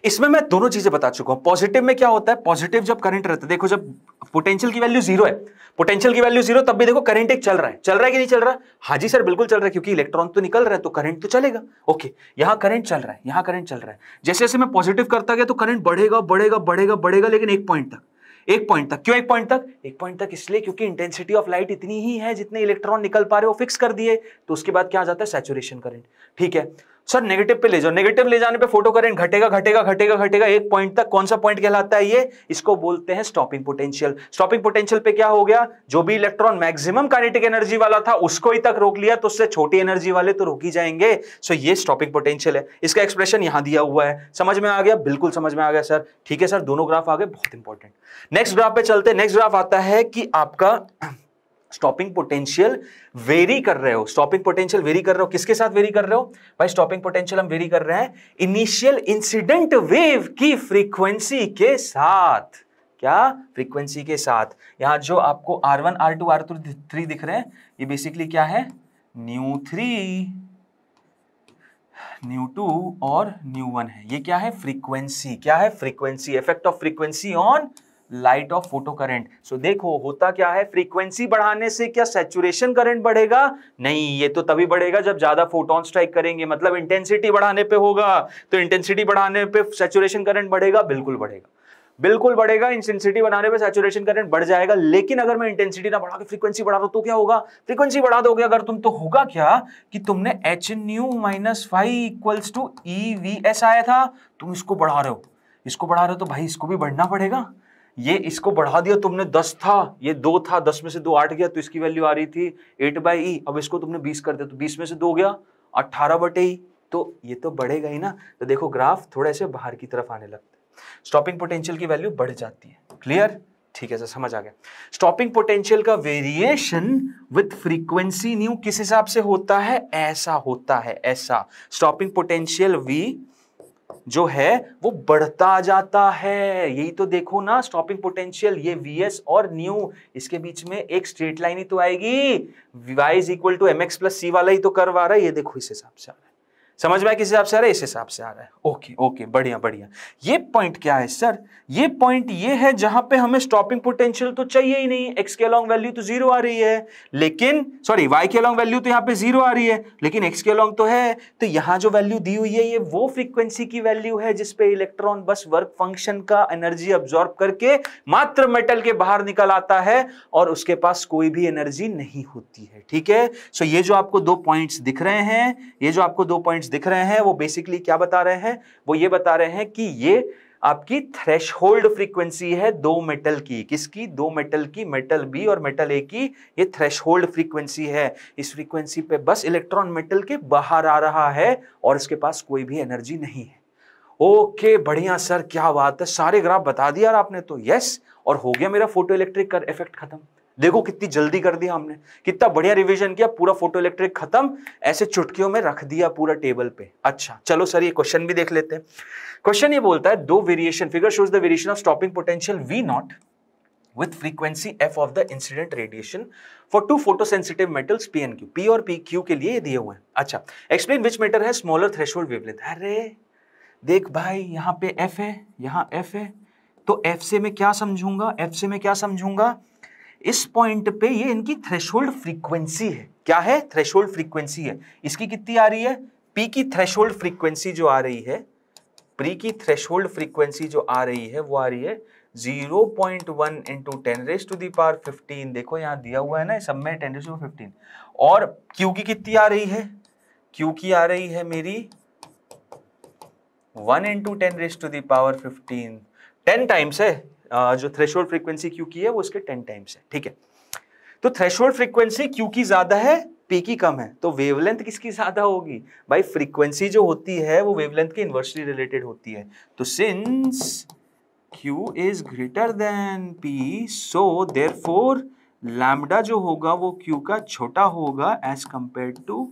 इसमें मैं दोनों चीजें बता चुका हूं पॉजिटिव में क्या होता है पॉजिटिव जब करंट रहता है देखो जब पोटेंशियल की वैल्यू जीरो है पोटेंशियल की वैल्यू जीरो तब भी देखो करंट एक चल रहा है चल रहा है कि नहीं चल रहा हाँ जी सर बिल्कुल चल रहा है क्योंकि इलेक्ट्रॉन तो निकल रहा है तो करंट तो चलेगा ओके यहां करंट चल रहा है यहां करंट चल रहा है जैसे जैसे मैं पॉजिटिव करता गया तो करंट बढ़ेगा बढ़ेगा बढ़ेगा बढ़ेगा लेकिन एक पॉइंट तक एक पॉइंट तक क्यों एक पॉइंट तक एक पॉइंट तक इसलिए क्योंकि इंटेंसिटी ऑफ लाइट इतनी ही है जितने इलेक्ट्रॉन निकल पा रहे वो फिक्स कर दिए तो उसके बाद क्या आ जाता है सेचुरेशन करेंट ठीक है सर नेगेटिव पे ले जाओ नेगेटिव ले जाने पे फोटो करेंट घटेगा घटेगा घटेगा घटेगा एक पॉइंट तक कौन सा पॉइंट कहलाता है ये इसको बोलते हैं स्टॉपिंग पोटेंशियल स्टॉपिंग पोटेंशियल पे क्या हो गया जो भी इलेक्ट्रॉन मैक्सिमम काइनेटिक एनर्जी वाला था उसको ही तक रोक लिया तो उससे छोटी एनर्जी वाले तो रोकी जाएंगे सो ये स्टॉपिंग पोटेंशियल है इसका एक्सप्रेशन यहां दिया हुआ है समझ में आ गया बिल्कुल समझ में आ गया सर ठीक है सर दोनों ग्राफ आ गए बहुत इंपॉर्टेंट नेक्स्ट ग्राफ पे चलते नेक्स्ट ग्राफ आता है कि आपका स्टॉपिंग पोटेंशियल वेरी कर रहे हो स्टॉपिंग पोटेंशियल वेरी कर रहे हो किसके साथ वेरी कर रहे हो भाई स्टॉपिंग पोटेंशियल हम वेरी कर रहे हैं इनिशियल इंसिडेंट वेव की फ्रीक्वेंसी के साथ क्या फ्रीक्वेंसी के साथ यहां जो आपको R one R two R three दिख रहे हैं ये बेसिकली क्या है न्यू थ्री न्यू टू और न्यू वन है ये क्या है फ्रीक्वेंसी क्या है frequency effect of frequency on light of photo current so देखो होता क्या है फ्रीक्वेंसी बढ़ाने से क्या सेचुरेशन करंट बढ़ेगा नहीं ये तो तभी बढ़ेगा जब ज्यादा फोटोन स्ट्राइक करेंगे मतलब इंटेंसिटी बढ़ाने पे होगा तो इंटेंसिटी बढ़ाने पे सेचुरेशन करंट बढ़ेगा बिल्कुल बढ़ेगा बिल्कुल बढ़ेगा इंटेंसिटी बनाने पे सैचुरेशन करंट बढ़ जाएगा लेकिन अगर मैं इंटेंसिटी ना बढ़ा के फ्रीक्वेंसी बढ़ा दो तो क्या होगा फ्रीक्वेंसी बढ़ा दोगे अगर तुम तो होगा क्या कि तुमने H nu minus phi equals to E V S आया था तुम इसको बढ़ा रहे हो इसको बढ़ा रहे हो तो भाई इसको भी बढ़ना पड़ेगा ये इसको बढ़ा दिया तुमने दस था ये दो था दस में से दो आठ गया तो इसकी वैल्यू आ रही थी एट बाई ई अब इसको तुमने बीस कर दिया तो बीस में से दो गया अट्ठारह बटे ई e। तो ये तो बढ़ेगा ही ना तो देखो ग्राफ थोड़े से बाहर की तरफ आने लगते स्टॉपिंग पोटेंशियल की वैल्यू बढ़ जाती है क्लियर ठीक है सर समझ आ गया स्टॉपिंग पोटेंशियल का वेरिएशन विथ फ्रीक्वेंसी न्यू किस हिसाब से होता है ऐसा होता है ऐसा स्टॉपिंग पोटेंशियल वी जो है वो बढ़ता जाता है यही तो देखो ना स्टॉपिंग पोटेंशियल ये वी एस और न्यू इसके बीच में एक स्ट्रेट लाइन ही तो आएगी Y is equal to M X plus C वाला ही तो करवा रहा है ये देखो इस हिसाब से आ रहा है समझ में किस हिसाब से आ रहा है इस हिसाब से आ रहा है ओके ओके बढ़िया बढ़िया ये पॉइंट क्या है सर ये पॉइंट ये है जहां पे हमें स्टॉपिंग पोटेंशियल तो चाहिए ही नहीं एक्स के लॉन्ग वैल्यू तो जीरो आ रही है लेकिन सॉरी वाई के लॉन्ग वैल्यू तो यहाँ पे जीरो आ रही है लेकिन एक्स के लॉन्ग तो है तो यहाँ जो वैल्यू दी हुई है ये वो फ्रिक्वेंसी की वैल्यू है जिसपे इलेक्ट्रॉन बस वर्क फंक्शन का एनर्जी अब्जॉर्ब करके मात्र मेटल के बाहर निकल आता है और उसके पास कोई भी एनर्जी नहीं होती है ठीक है सो ये जो आपको दो पॉइंट दिख रहे हैं ये जो आपको दो पॉइंट्स दिख रहे हैं वो बेसिकली क्या बता रहे हैं वो ये बता रहे हैं कि ये आपकी थ्रेश होल्ड फ्रीक्वेंसी है दो मेटल की किसकी दो मेटल की मेटल बी और मेटल ए की ये थ्रेश होल्ड फ्रीक्वेंसी है इस फ्रीक्वेंसी पे बस इलेक्ट्रॉन मेटल के बाहर आ रहा है और इसके पास कोई भी एनर्जी नहीं है ओके बढ़िया सर क्या बात है सारे ग्राफ बता दिया आपने तो यस और हो गया मेरा फोटो इलेक्ट्रिक कर इफेक्ट खत्म देखो कितनी जल्दी कर दिया हमने कितना बढ़िया रिवीजन किया पूरा फोटो इलेक्ट्रिक खत्म ऐसे चुटकियों में रख दिया पूरा टेबल पे अच्छा चलो सर ये क्वेश्चन भी देख लेते हैं क्वेश्चन ये बोलता है दो variation figure shows the variation of stopping potential V not with frequency F of the incident radiation for two photo sensitive metals P and Q P और पी क्यू के लिए दिए हुए अच्छा एक्सप्लेन विच मेटर है स्मॉलर थ्रेश होल्ड वेवलेंथ अरे देख भाई यहाँ पे एफ है यहाँ एफ है तो एफ से मैं क्या समझूंगा एफ से मैं क्या समझूंगा इस पॉइंट पे ये इनकी थ्रेशोल्ड फ्रीक्वेंसी है क्या है थ्रेशोल्ड फ्रीक्वेंसी है इसकी कितनी आ रही है पी की थ्रेशोल्ड फ्रीक्वेंसी जो आ रही है प्री की थ्रेशोल्ड फ्रीक्वेंसी जो आ रही है वो आ रही है 0.1 point one into ten raise to the power fifteen देखो यहाँ दिया हुआ है ना सब में टेन रेस टू फिफ्टीन और क्यू की कितनी आ रही है क्यू की आ रही है मेरी one into ten raise to the power fifteen ten times है जो थ्रेश फ्रीक्वेंसी क्यू की है वो इसके टेन टाइम्स है ठीक है तो थ्रेश फ्रीक्वेंसी क्यू की ज़्यादा है पी की कम है तो वेवलेंथ किसकी ज़्यादा होगी भाई फ्रीक्वेंसी जो होती है वो वेवलेंथ के इन्वर्सली रिलेटेड होती है तो since Q is greater than P so therefore lambda जो होगा वो क्यू का छोटा होगा एज कंपेयर टू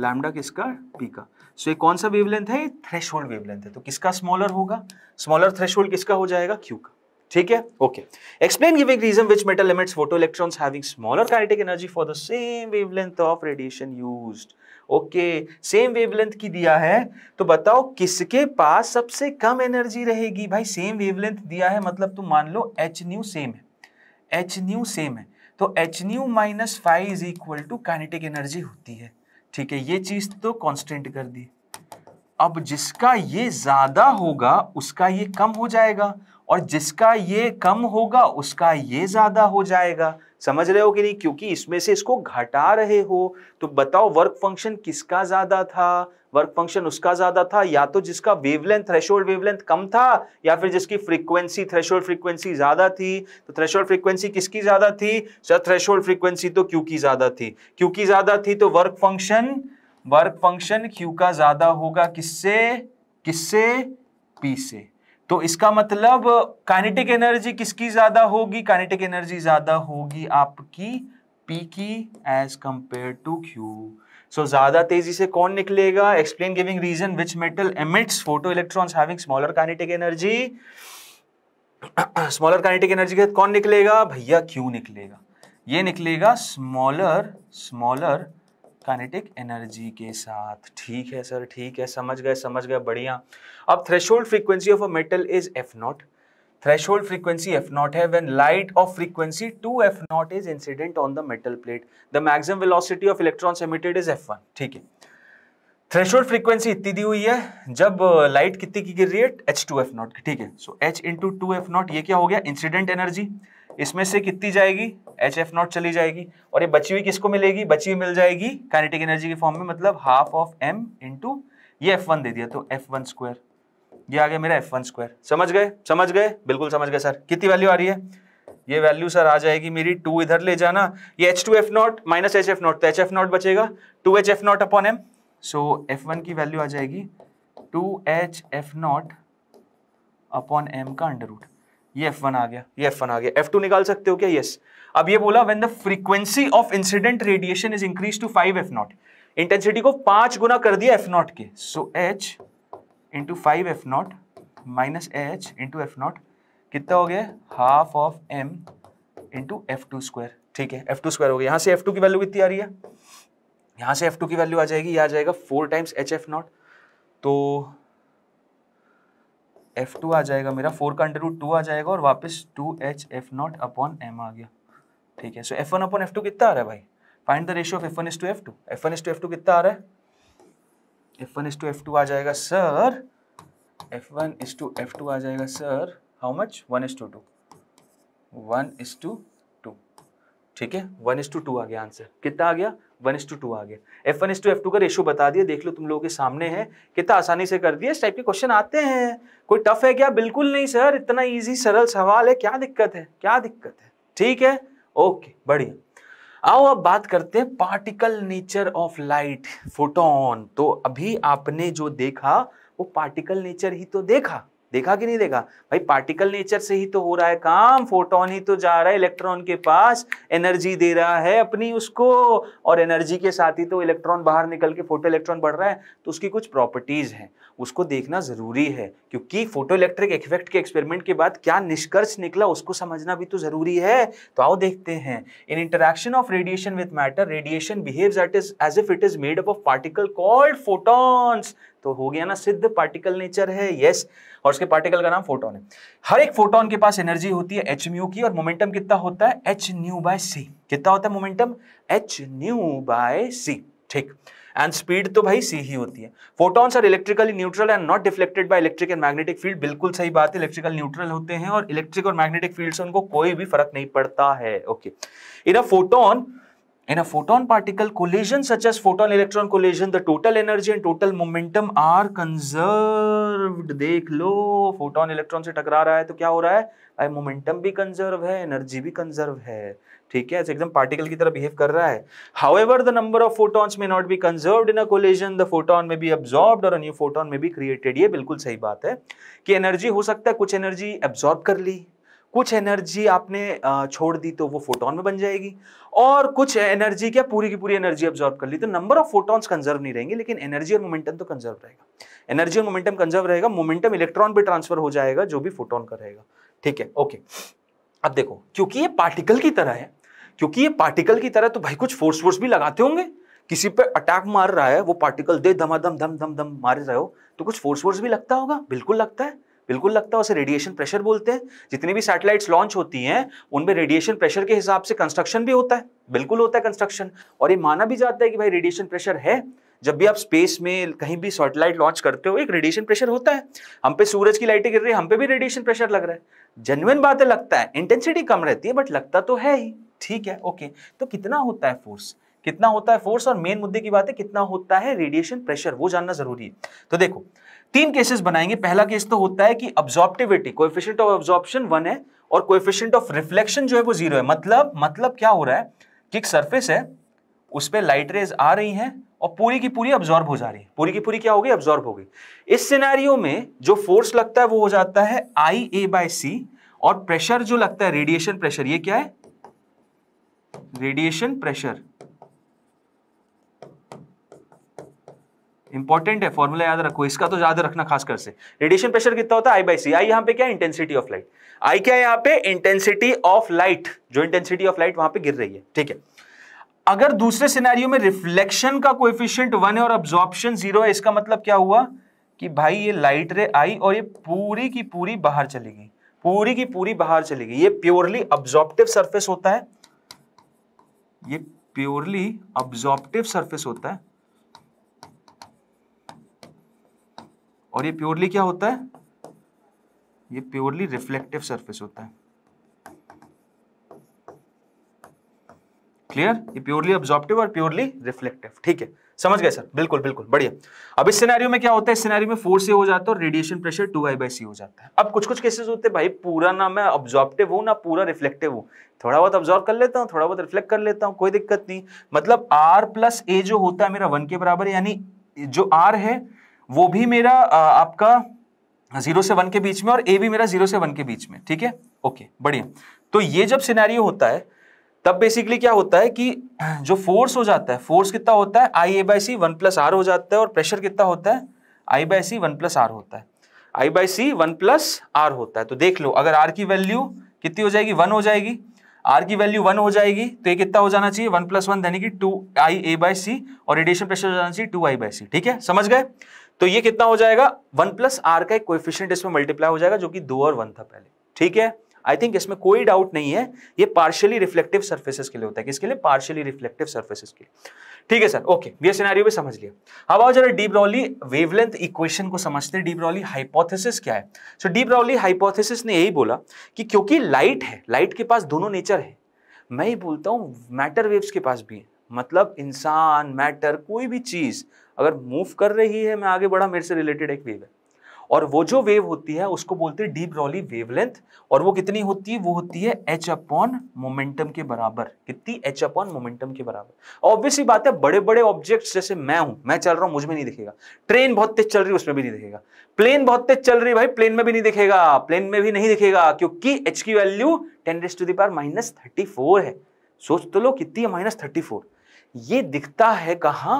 लैमडा किसका पी का सो ये कौन सा वेवलेंथ है ये थ्रेश वेवलेंथ है तो किसका स्मॉलर होगा स्मॉलर थ्रेश किसका हो जाएगा क्यू का ठीक है okay explain giving reason which metal limits photo electrons having smaller kinetic energy for the same wavelength of radiation used okay same wavelength की दिया है तो बताओ किसके पास सबसे कम एनर्जी रहेगी भाई सेम वेवलेंथ दिया है मतलब तुम मान लो एच न्यू सेम है एच न्यू सेम है तो H nu minus five is equal to kinetic energy होती है ठीक है ये चीज तो कांस्टेंट कर दी अब जिसका ये ज्यादा होगा उसका ये कम हो जाएगा और जिसका ये कम होगा उसका ये ज्यादा हो जाएगा समझ रहे हो कि नहीं क्योंकि इसमें से इसको घटा रहे हो तो बताओ वर्क फंक्शन किसका ज्यादा था वर्क फंक्शन उसका ज्यादा था या तो जिसका वेवलेंथ थ्रेशोल्ड वेवलेंथ कम था या फिर जिसकी फ्रीक्वेंसी थ्रेशोल्ड फ्रीक्वेंसी ज्यादा थी तो थ्रेशोल्ड फ्रीक्वेंसी किसकी ज्यादा थी सर थ्रेशोल्ड फ्रीक्वेंसी तो क्यू की ज्यादा थी क्यू की ज्यादा थी तो work function work function Q का ज्यादा होगा किससे किससे पी से तो इसका मतलब काइनेटिक एनर्जी किसकी ज्यादा होगी काइनेटिक एनर्जी ज्यादा होगी आपकी पी की as compare to Q so so, ज्यादा तेजी से कौन निकलेगा explain giving reason which metal emits photo electron having smaller kinetic energy smaller kinetic energy के कौन निकलेगा भैया क्यू निकलेगा ये निकलेगा स्मॉलर स्मॉलर काइनेटिक एनर्जी के साथ ठीक है सर ठीक है समझ गए समझ गए बढ़िया अब threshold frequency of a metal is F naught threshold frequency F naught है of frequency two F naught is incident on the metal plate the the maximum of electron electrons is F one ठीक है थ्रेश होल्ड फ्रीक्वेंसी इतनी दी हुई है जब लाइट कितनी की गिर रही है एच टू एफ नॉट की ठीक है so H into two F naught ये क्या हो गया इंसिडेंट एनर्जी इसमें से कितनी जाएगी एच एफ नॉट चली जाएगी और ये बची हुई किसको मिलेगी बची हुई मिल जाएगी काइनेटिक एनर्जी के फॉर्म में मतलब हाफ ऑफ एम इंटू ये एफ वन दे दिया तो एफ वन स्क्वायर ये आ गया मेरा एफ वन स्क्वायर समझ गए समझ गए बिल्कुल समझ गए सर कितनी वैल्यू आ रही है ये वैल्यू सर आ जाएगी मेरी टू इधर ले जाना ये H two F naught minus H F naught तो एच एफ नॉट बचेगा two H F naught upon M so F one की वैल्यू आ जाएगी two H F naught upon M का अंडर रूट ये एफ वन आ गया ये एफ वन आ गया एफ टू निकाल सकते हो क्या यस अब ये बोला when the frequency of incident radiation is increase to five F naught intensity को पांच गुना कर दिया एफ नॉट के so H into five F naught minus H into F naught कितना हो गया half of M into F two square ठीक है एफ टू स्क्वायर हो गया यहाँ से एफ टू की वैल्यू कितनी आ रही है यहाँ से एफ टू की वैल्यू आ जाएगी ये आ जाएगा four times H F naught तो एफ टू आ जाएगा मेरा फोर का अंडर रूट टू आ जाएगा और वापस two H F naught upon M आ गया ठीक है so F one upon F two कितना आ रहा है भाई find the ratio of F one is to F two F one is to F two कितना आ रहा है F one is to F two आ जाएगा sir F one is to F two आ जाएगा sir how much one is to two one is to two ठीक है वन इज टू टू आ गया आंसर कितना आ गया वन इज टू टू आ गया F one is to F two का रेशो बता दिया देख लो तुम लोगों के सामने है कितना आसानी से कर दिया इस टाइप के क्वेश्चन आते हैं कोई टफ है क्या बिल्कुल नहीं सर इतना ईजी सरल सवाल है क्या दिक्कत है क्या दिक्कत है ठीक है ओके बढ़िया आओ अब बात करते हैं particle nature of light photon तो अभी आपने जो देखा वो पार्टिकल नेचर ही तो देखा देखा कि नहीं देखा भाई पार्टिकल नेचर से ही तो हो रहा है काम फोटोन ही तो जा रहा है इलेक्ट्रॉन के पास एनर्जी दे रहा है अपनी उसको और एनर्जी के साथ ही तो इलेक्ट्रॉन बाहर निकल के फोटो इलेक्ट्रॉन बढ़ रहा है तो उसकी कुछ प्रॉपर्टीज हैं उसको देखना ज़रूरी है क्योंकि फोटो इलेक्ट्रिक इफेक्ट के एक्सपेरिमेंट के बाद क्या निष्कर्ष निकला उसको समझना भी तो ज़रूरी है तो आओ देखते हैं in interaction of radiation with matter radiation behave at is as if it is made up of particle called photons तो हो गया ना सिद्ध पार्टिकल नेचर है यस और उसके पार्टिकल का नाम फोटोन है हर एक फोटोन के पास एनर्जी होती है एच म्यू की और मोमेंटम कितना होता है एच न्यू बाय सी कितना होता है momentum H nu by C ठीक एंड स्पीड तो भाई सी ही होती है photons are electrically neutral and not deflected by electric and magnetic field बिल्कुल सही बात है इलेक्ट्रिकल न्यूट्रल होते हैं और इलेक्ट्रिक और मैग्नेटिक फील्ड से उनको कोई भी फर्क नहीं पड़ता है okay in a photon in a photon particle collision such as photon electron collision the total energy and total momentum are conserve देख लो फोटोन इलेक्ट्रॉन से टकरा रहा है तो क्या हो रहा है मोमेंटम भी कंजर्व है एनर्जी भी कंजर्व है ठीक है एकदम पार्टिकल की तरह बिहेव कर रहा है however the number of photons may not be conserve in a collision the photon may be absorb और न्यू फोटोन में भी क्रिएटेड ये बिल्कुल सही बात है कि एनर्जी हो सकता है कुछ एनर्जी एब्जॉर्ब कर ली कुछ एनर्जी आपने छोड़ दी तो वो फोटोन में बन जाएगी और कुछ एनर्जी क्या पूरी की पूरी एनर्जी ऑब्जॉर्व कर ली तो नंबर ऑफ फोटॉन्स कंजर्व नहीं रहेंगे लेकिन एनर्जी और मोमेंटम तो कंजर्व रहेगा एनर्जी और मोमेंटम कंजर्व रहेगा मोमेंटम इलेक्ट्रॉन भी ट्रांसफर हो जाएगा जो भी फोटोन का रहेगा ठीक है ओके अब देखो क्योंकि ये पार्टिकल की तरह है क्योंकि ये पार्टिकल की तरह तो भाई कुछ फोर्स फोर्स भी लगाते होंगे किसी पे अटैक मार रहा है वो पार्टिकल दे दम धम धम धम मार रहे हो तो कुछ फोर्स फोर्स भी लगता होगा बिल्कुल लगता है बिल्कुल लगता है उसे रेडिएशन प्रेशर बोलते हैं जितनी भी सैटेलाइट्स लॉन्च होती हैं उनमें रेडिएशन प्रेशर के हिसाब से कंस्ट्रक्शन भी होता है बिल्कुल होता है कंस्ट्रक्शन और ये माना भी जाता है कि भाई रेडिएशन प्रेशर है जब भी आप स्पेस में कहीं भी सैटेलाइट लॉन्च करते हो एक रेडिएशन प्रेशर होता है हम पे सूरज की लाइटें गिर रही है हम पे भी रेडिएशन प्रेशर लग रहा है जेन्युन बातें लगता है इंटेंसिटी कम रहती है बट लगता तो है ही ठीक है ओके तो कितना होता है फोर्स कितना होता है फोर्स और मेन मुद्दे की बात है कितना होता है रेडिएशन प्रेशर वो जानना जरूरी है तो देखो तीन केसेस बनाएंगे पहला केस तो होता है कि absorptivity coefficient of absorption one है और कोएफिशिएंट ऑफ रिफ्लेक्शन जो है वो जीरो है मतलब मतलब क्या हो रहा है कि एक सर्फेस है उस पर लाइट रेज आ रही है और पूरी की पूरी अब्जॉर्ब हो जा रही है पूरी की पूरी क्या हो गई अब्जॉर्ब हो गई इस सिनेरियो में जो फोर्स लगता है वो हो जाता है आई ए बाय सी और प्रेशर जो लगता है रेडिएशन प्रेशर ये क्या है रेडिएशन प्रेशर इंपॉर्टेंट है फॉर्मूला याद रखो इसका तो याद रखना खासकर से रेडिएशन प्रेशर कितना होता है आई बाई सी आई यहां पे क्या इंटेंसिटी ऑफ लाइट आई क्या यहां पे इंटेंसिटी ऑफ लाइट जो इंटेंसिटी ऑफ लाइट वहां पे गिर रही है ठीक है अगर दूसरे सिनेरियो में रिफ्लेक्शन का कोएफिशिएंट वन है और अब्जॉर्प्शन जीरो है इसका मतलब क्या हुआ कि भाई ये लाइट रे आई और ये पूरी की पूरी बाहर चली गई पूरी की पूरी बाहर चली गई ये प्योरली अब्जॉर्प्टिव सरफेस होता है ये प्योरली ऑब्जॉर्प्टिव सरफेस होता है और ये प्योरली क्या होता है ये प्योरली रिफ्लेक्टिव सरफेस होता है क्लियर ये प्योरली ऑब्जॉर्प्टिव और प्योरली रिफ्लेक्टिव ठीक है समझ गए सर बिल्कुल बिल्कुल बढ़िया अब इस सिनेरियो में क्या होता है इस सिनेरियो में फोर्स से हो जाता है और radiation pressure two I by C हो जाता है अब कुछ कुछ केसेस होते हैं भाई पूरा ना मैं ऑब्जॉर्प्टिव हूँ ना पूरा रिफ्लेक्टिव हूँ थोड़ा बहुत ऑब्जॉर्व कर लेता हूँ थोड़ा बहुत रिफ्लेक्ट कर लेता हूँ कोई दिक्कत नहीं मतलब आर प्लस ए जो होता है मेरा वन के बराबर यानी जो आर है वो भी मेरा आ, आपका जीरो से वन के बीच में और ए भी मेरा जीरो से वन के बीच में ठीक है ओके बढ़िया तो ये जब सिनेरियो होता है तब बेसिकली क्या होता है कि जो फोर्स हो जाता है फोर्स कितना होता है I A by C one plus R हो जाता है और प्रेशर कितना होता है I by C one plus R होता है I by C one plus R होता है तो देख लो अगर आर की वैल्यू कितनी हो जाएगी वन हो जाएगी आर की वैल्यू वन हो जाएगी तो ये कितना हो जाना चाहिए वन प्लस वन यानी कि टू आई ए बाई सी और रेडिएशन प्रेशर हो जाना चाहिए टू आई बाई सी ठीक है समझ गए तो ये कितना हो जाएगा वन प्लस आर का एक कोएफिशिएंट इसमें मल्टीप्लाई हो जाएगा जो कि दो और वन था पहले ठीक है आई थिंक इसमें कोई डाउट नहीं है ये पार्शियली रिफ्लेक्टिव सर्फेसिस के लिए होता है किसके लिए पार्शियली रिफ्लेक्टिव सर्फेसिस के लिए ठीक है सर ओके ये सिनेरियो भी समझ लिया अब आओ जरा डीप रॉली वेवलेंथ इक्वेशन को समझते हैं डीप रॉली हाइपोथेसिस क्या है सो डीप रॉली हाइपोथेसिस ने यही बोला कि क्योंकि लाइट है लाइट के पास दोनों नेचर है मैं ही बोलता हूँ मैटर वेव्स के पास भी है मतलब इंसान मैटर कोई भी चीज़ अगर मूव कर रही है मैं आगे बढ़ा मेरे से रिलेटेड एक वेव है और वो जो वेव होती है उसको बोलते हैं डीप रॉली वेवलेंथ और वो कितनी होती है वो होती है एच अपॉन मोमेंटम के बराबर कितनी एच अपॉन मोमेंटम के बराबर ऑब्वियसली बात है बड़े बड़े ऑब्जेक्ट्स जैसे मैं हूं मैं चल रहा हूं मुझ में नहीं दिखेगा ट्रेन बहुत तेज चल रही है उसमें भी नहीं दिखेगा प्लेन बहुत तेज चल रही है भाई प्लेन में भी नहीं दिखेगा प्लेन में भी नहीं दिखेगा क्योंकि एच की value ten raise to the power minus thirty है सोच तो लो कितनी है माइनस थर्टी ये दिखता है कहाँ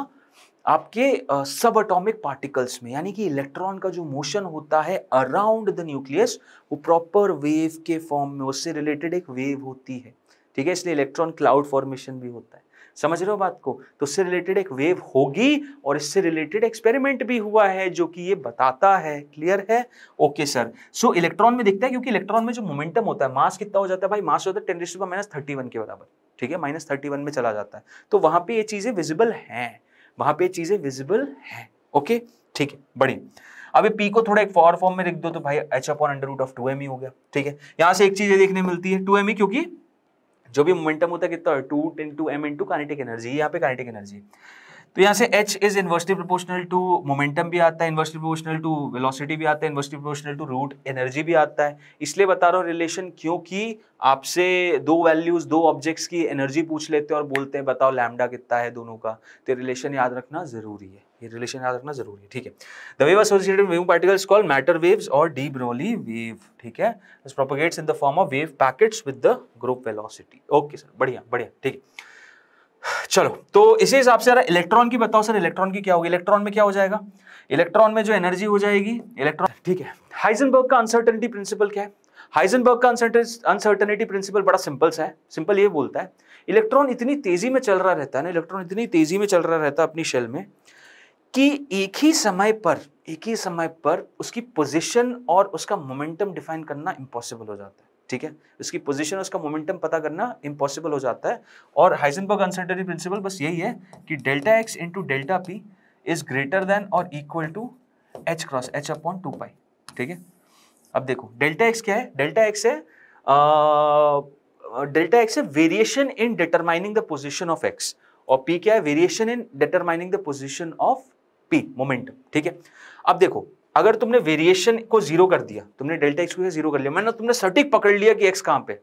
आपके सब अटोमिक पार्टिकल्स में यानी कि इलेक्ट्रॉन का जो मोशन होता है अराउंड द न्यूक्लियस वो प्रॉपर वेव के फॉर्म में उससे रिलेटेड एक वेव होती है ठीक है इसलिए इलेक्ट्रॉन क्लाउड फॉर्मेशन भी होता है समझ रहे हो बात को तो उससे रिलेटेड एक वेव होगी और इससे रिलेटेड एक्सपेरिमेंट भी हुआ है जो कि ये बताता है क्लियर है ओके सर सो इलेक्ट्रॉन में दिखता है क्योंकि इलेक्ट्रॉन में जो मोमेंटम होता है मास कितना हो जाता है भाई मास होता है टेन डिस्ट्री माइनस थर्टी वन के बराबर ठीक है माइनस थर्टी वन में चला जाता है तो वहां पर ये चीज़ें विजिबल हैं वहां पे चीजें विजिबल है ओके ठीक है बढ़िया अभी पी को थोड़ा एक फॉर फॉर्म में लिख दो तो भाई H upon under root of two M E हो गया ठीक है यहां से एक चीज ये देखने मिलती है टू एम ई क्योंकि जो भी मोमेंटम होता है कितना two ten two M N two kinetic energy यहाँ पे कानेटिक एनर्जी तो यहाँ से h is inversely proportional to momentum भी आता है इन्वर्सली प्रोपोर्शनल टू वेलोसिटी भी आता है inversely proportional to root energy भी आता है इसलिए बता रहा हूँ रिलेशन क्योंकि आपसे दो वैल्यूज दो ऑब्जेक्ट्स की एनर्जी पूछ लेते हैं और बोलते हैं बताओ लैमडा कितना है दोनों का तो रिलेशन याद रखना जरूरी है ये रिलेशन याद रखना जरूरी है ठीक है the wave associated wave particles call matter waves और डी ब्रोली वेव ठीक है propagates in the form of wave packets with the group velocity okay sir बढ़िया बढ़िया ठीक है चलो तो इसी हिसाब से इलेक्ट्रॉन की बताओ सर इलेक्ट्रॉन की क्या होगी इलेक्ट्रॉन में क्या हो जाएगा इलेक्ट्रॉन में जो एनर्जी हो जाएगी इलेक्ट्रॉन ठीक है हाइजनबर्ग का अनसर्टेनिटी प्रिंसिपल क्या है हाइजनबर्ग का अनसर्टेनिटी प्रिंसिपल बड़ा सिंपल सा है सिंपल ये बोलता है इलेक्ट्रॉन इतनी तेजी में चल रहा रहता है ना इलेक्ट्रॉन इतनी तेजी में चल रहा रहता है अपनी शेल में कि एक ही समय पर एक ही समय पर उसकी पोजिशन और उसका मोमेंटम डिफाइन करना इम्पॉसिबल हो जाता है ठीक है इसकी पोजीशन उसका मोमेंटम पता करना इम्पॉसिबल हो जाता है और हाइजनबर्ग अनसर्टेनिटी प्रिंसिपल बस यही है कि delta X into delta P is greater than और equal to H cross H upon two pi ठीक है अब देखो डेल्टा एक्स क्या है डेल्टा एक्स है डेल्टा एक्स है variation in determining the position of X और पी क्या है variation in determining the position of P momentum ठीक है अब देखो अगर तुमने वेरिएशन को जीरो कर दिया तुमने डेल्टा एक्स को जीरो कर लिया मैंने तुमने सटीक पकड़ लिया कि एक्स कहाँ पे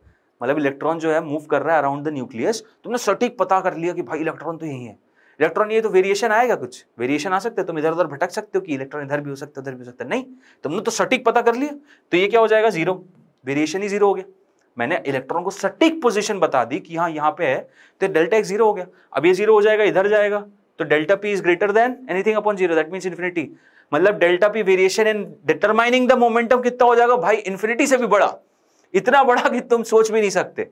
मतलब इलेक्ट्रॉन जो है मूव कर रहा है अराउंड द न्यूक्लियस तुमने सटीक पता कर लिया कि भाई इलेक्ट्रॉन तो यही है इलेक्ट्रॉन ये तो वेरिएशन आएगा कुछ वेरिएशन आ सकते है तुम इधर उधर भटक सकते हो कि इलेक्ट्रॉन इधर भी हो सकता है उधर भी हो सकता है नहीं तुमने तो सटीक पता कर लिया तो ये क्या हो जाएगा जीरो वेरिएशन ही जीरो हो गया मैंने इलेक्ट्रॉन को सटीक पोजिशन बता दी कि हाँ यहाँ पे है तो डेल्टा एक्स जीरो हो गया अब ये जीरो हो जाएगा इधर जाएगा तो delta P is greater than anything upon zero that means infinity मतलब delta P variation in determining the momentum कितना हो जाएगा भाई इन्फिनिटी से भी बड़ा इतना बड़ा कि तुम सोच भी नहीं सकते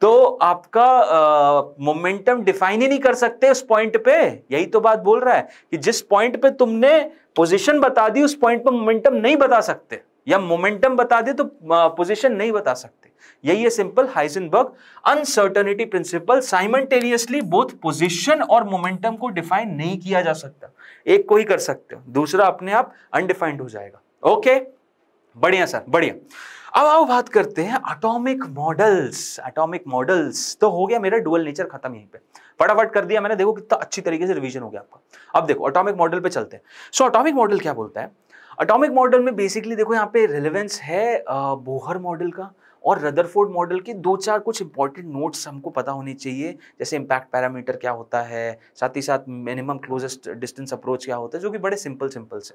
तो आपका मोमेंटम डिफाइन ही नहीं कर सकते उस पॉइंट पे यही तो बात बोल रहा है कि जिस पॉइंट पे तुमने पोजीशन बता दी उस पॉइंट पे मोमेंटम नहीं बता सकते या मोमेंटम बता दे तो पोजिशन नहीं बता सकते यही है simple Heisenberg uncertainty principle simultaneously both position और मोमेंटम को डिफाइन नहीं किया जा सकता एक को ही कर सकते हो दूसरा अपने आप अनडिफाइंड हो जाएगा ओके बढ़िया सर बढ़िया अब आओ बात करते हैं अटोमिक मॉडल्स अटोमिक मॉडल्स तो हो गया मेरा डुअल नेचर खत्म यहीं पे फटाफट कर दिया मैंने देखो कितना अच्छी तरीके से रिवीजन हो गया आपका अब देखो अटोमिक मॉडल पे चलते हैं सो अटोमिक मॉडल क्या बोलता है अटोमिक मॉडल में बेसिकली देखो यहाँ पे रिलेवेंस है बोहर मॉडल का और रदरफोर्ड मॉडल के दो चार कुछ इंपॉर्टेंट नोट्स हमको पता होने चाहिए जैसे इम्पैक्ट पैरामीटर क्या होता है साथ ही साथ मिनिमम क्लोजेस्ट डिस्टेंस अप्रोच क्या होता है जो कि बड़े सिंपल सिंपल से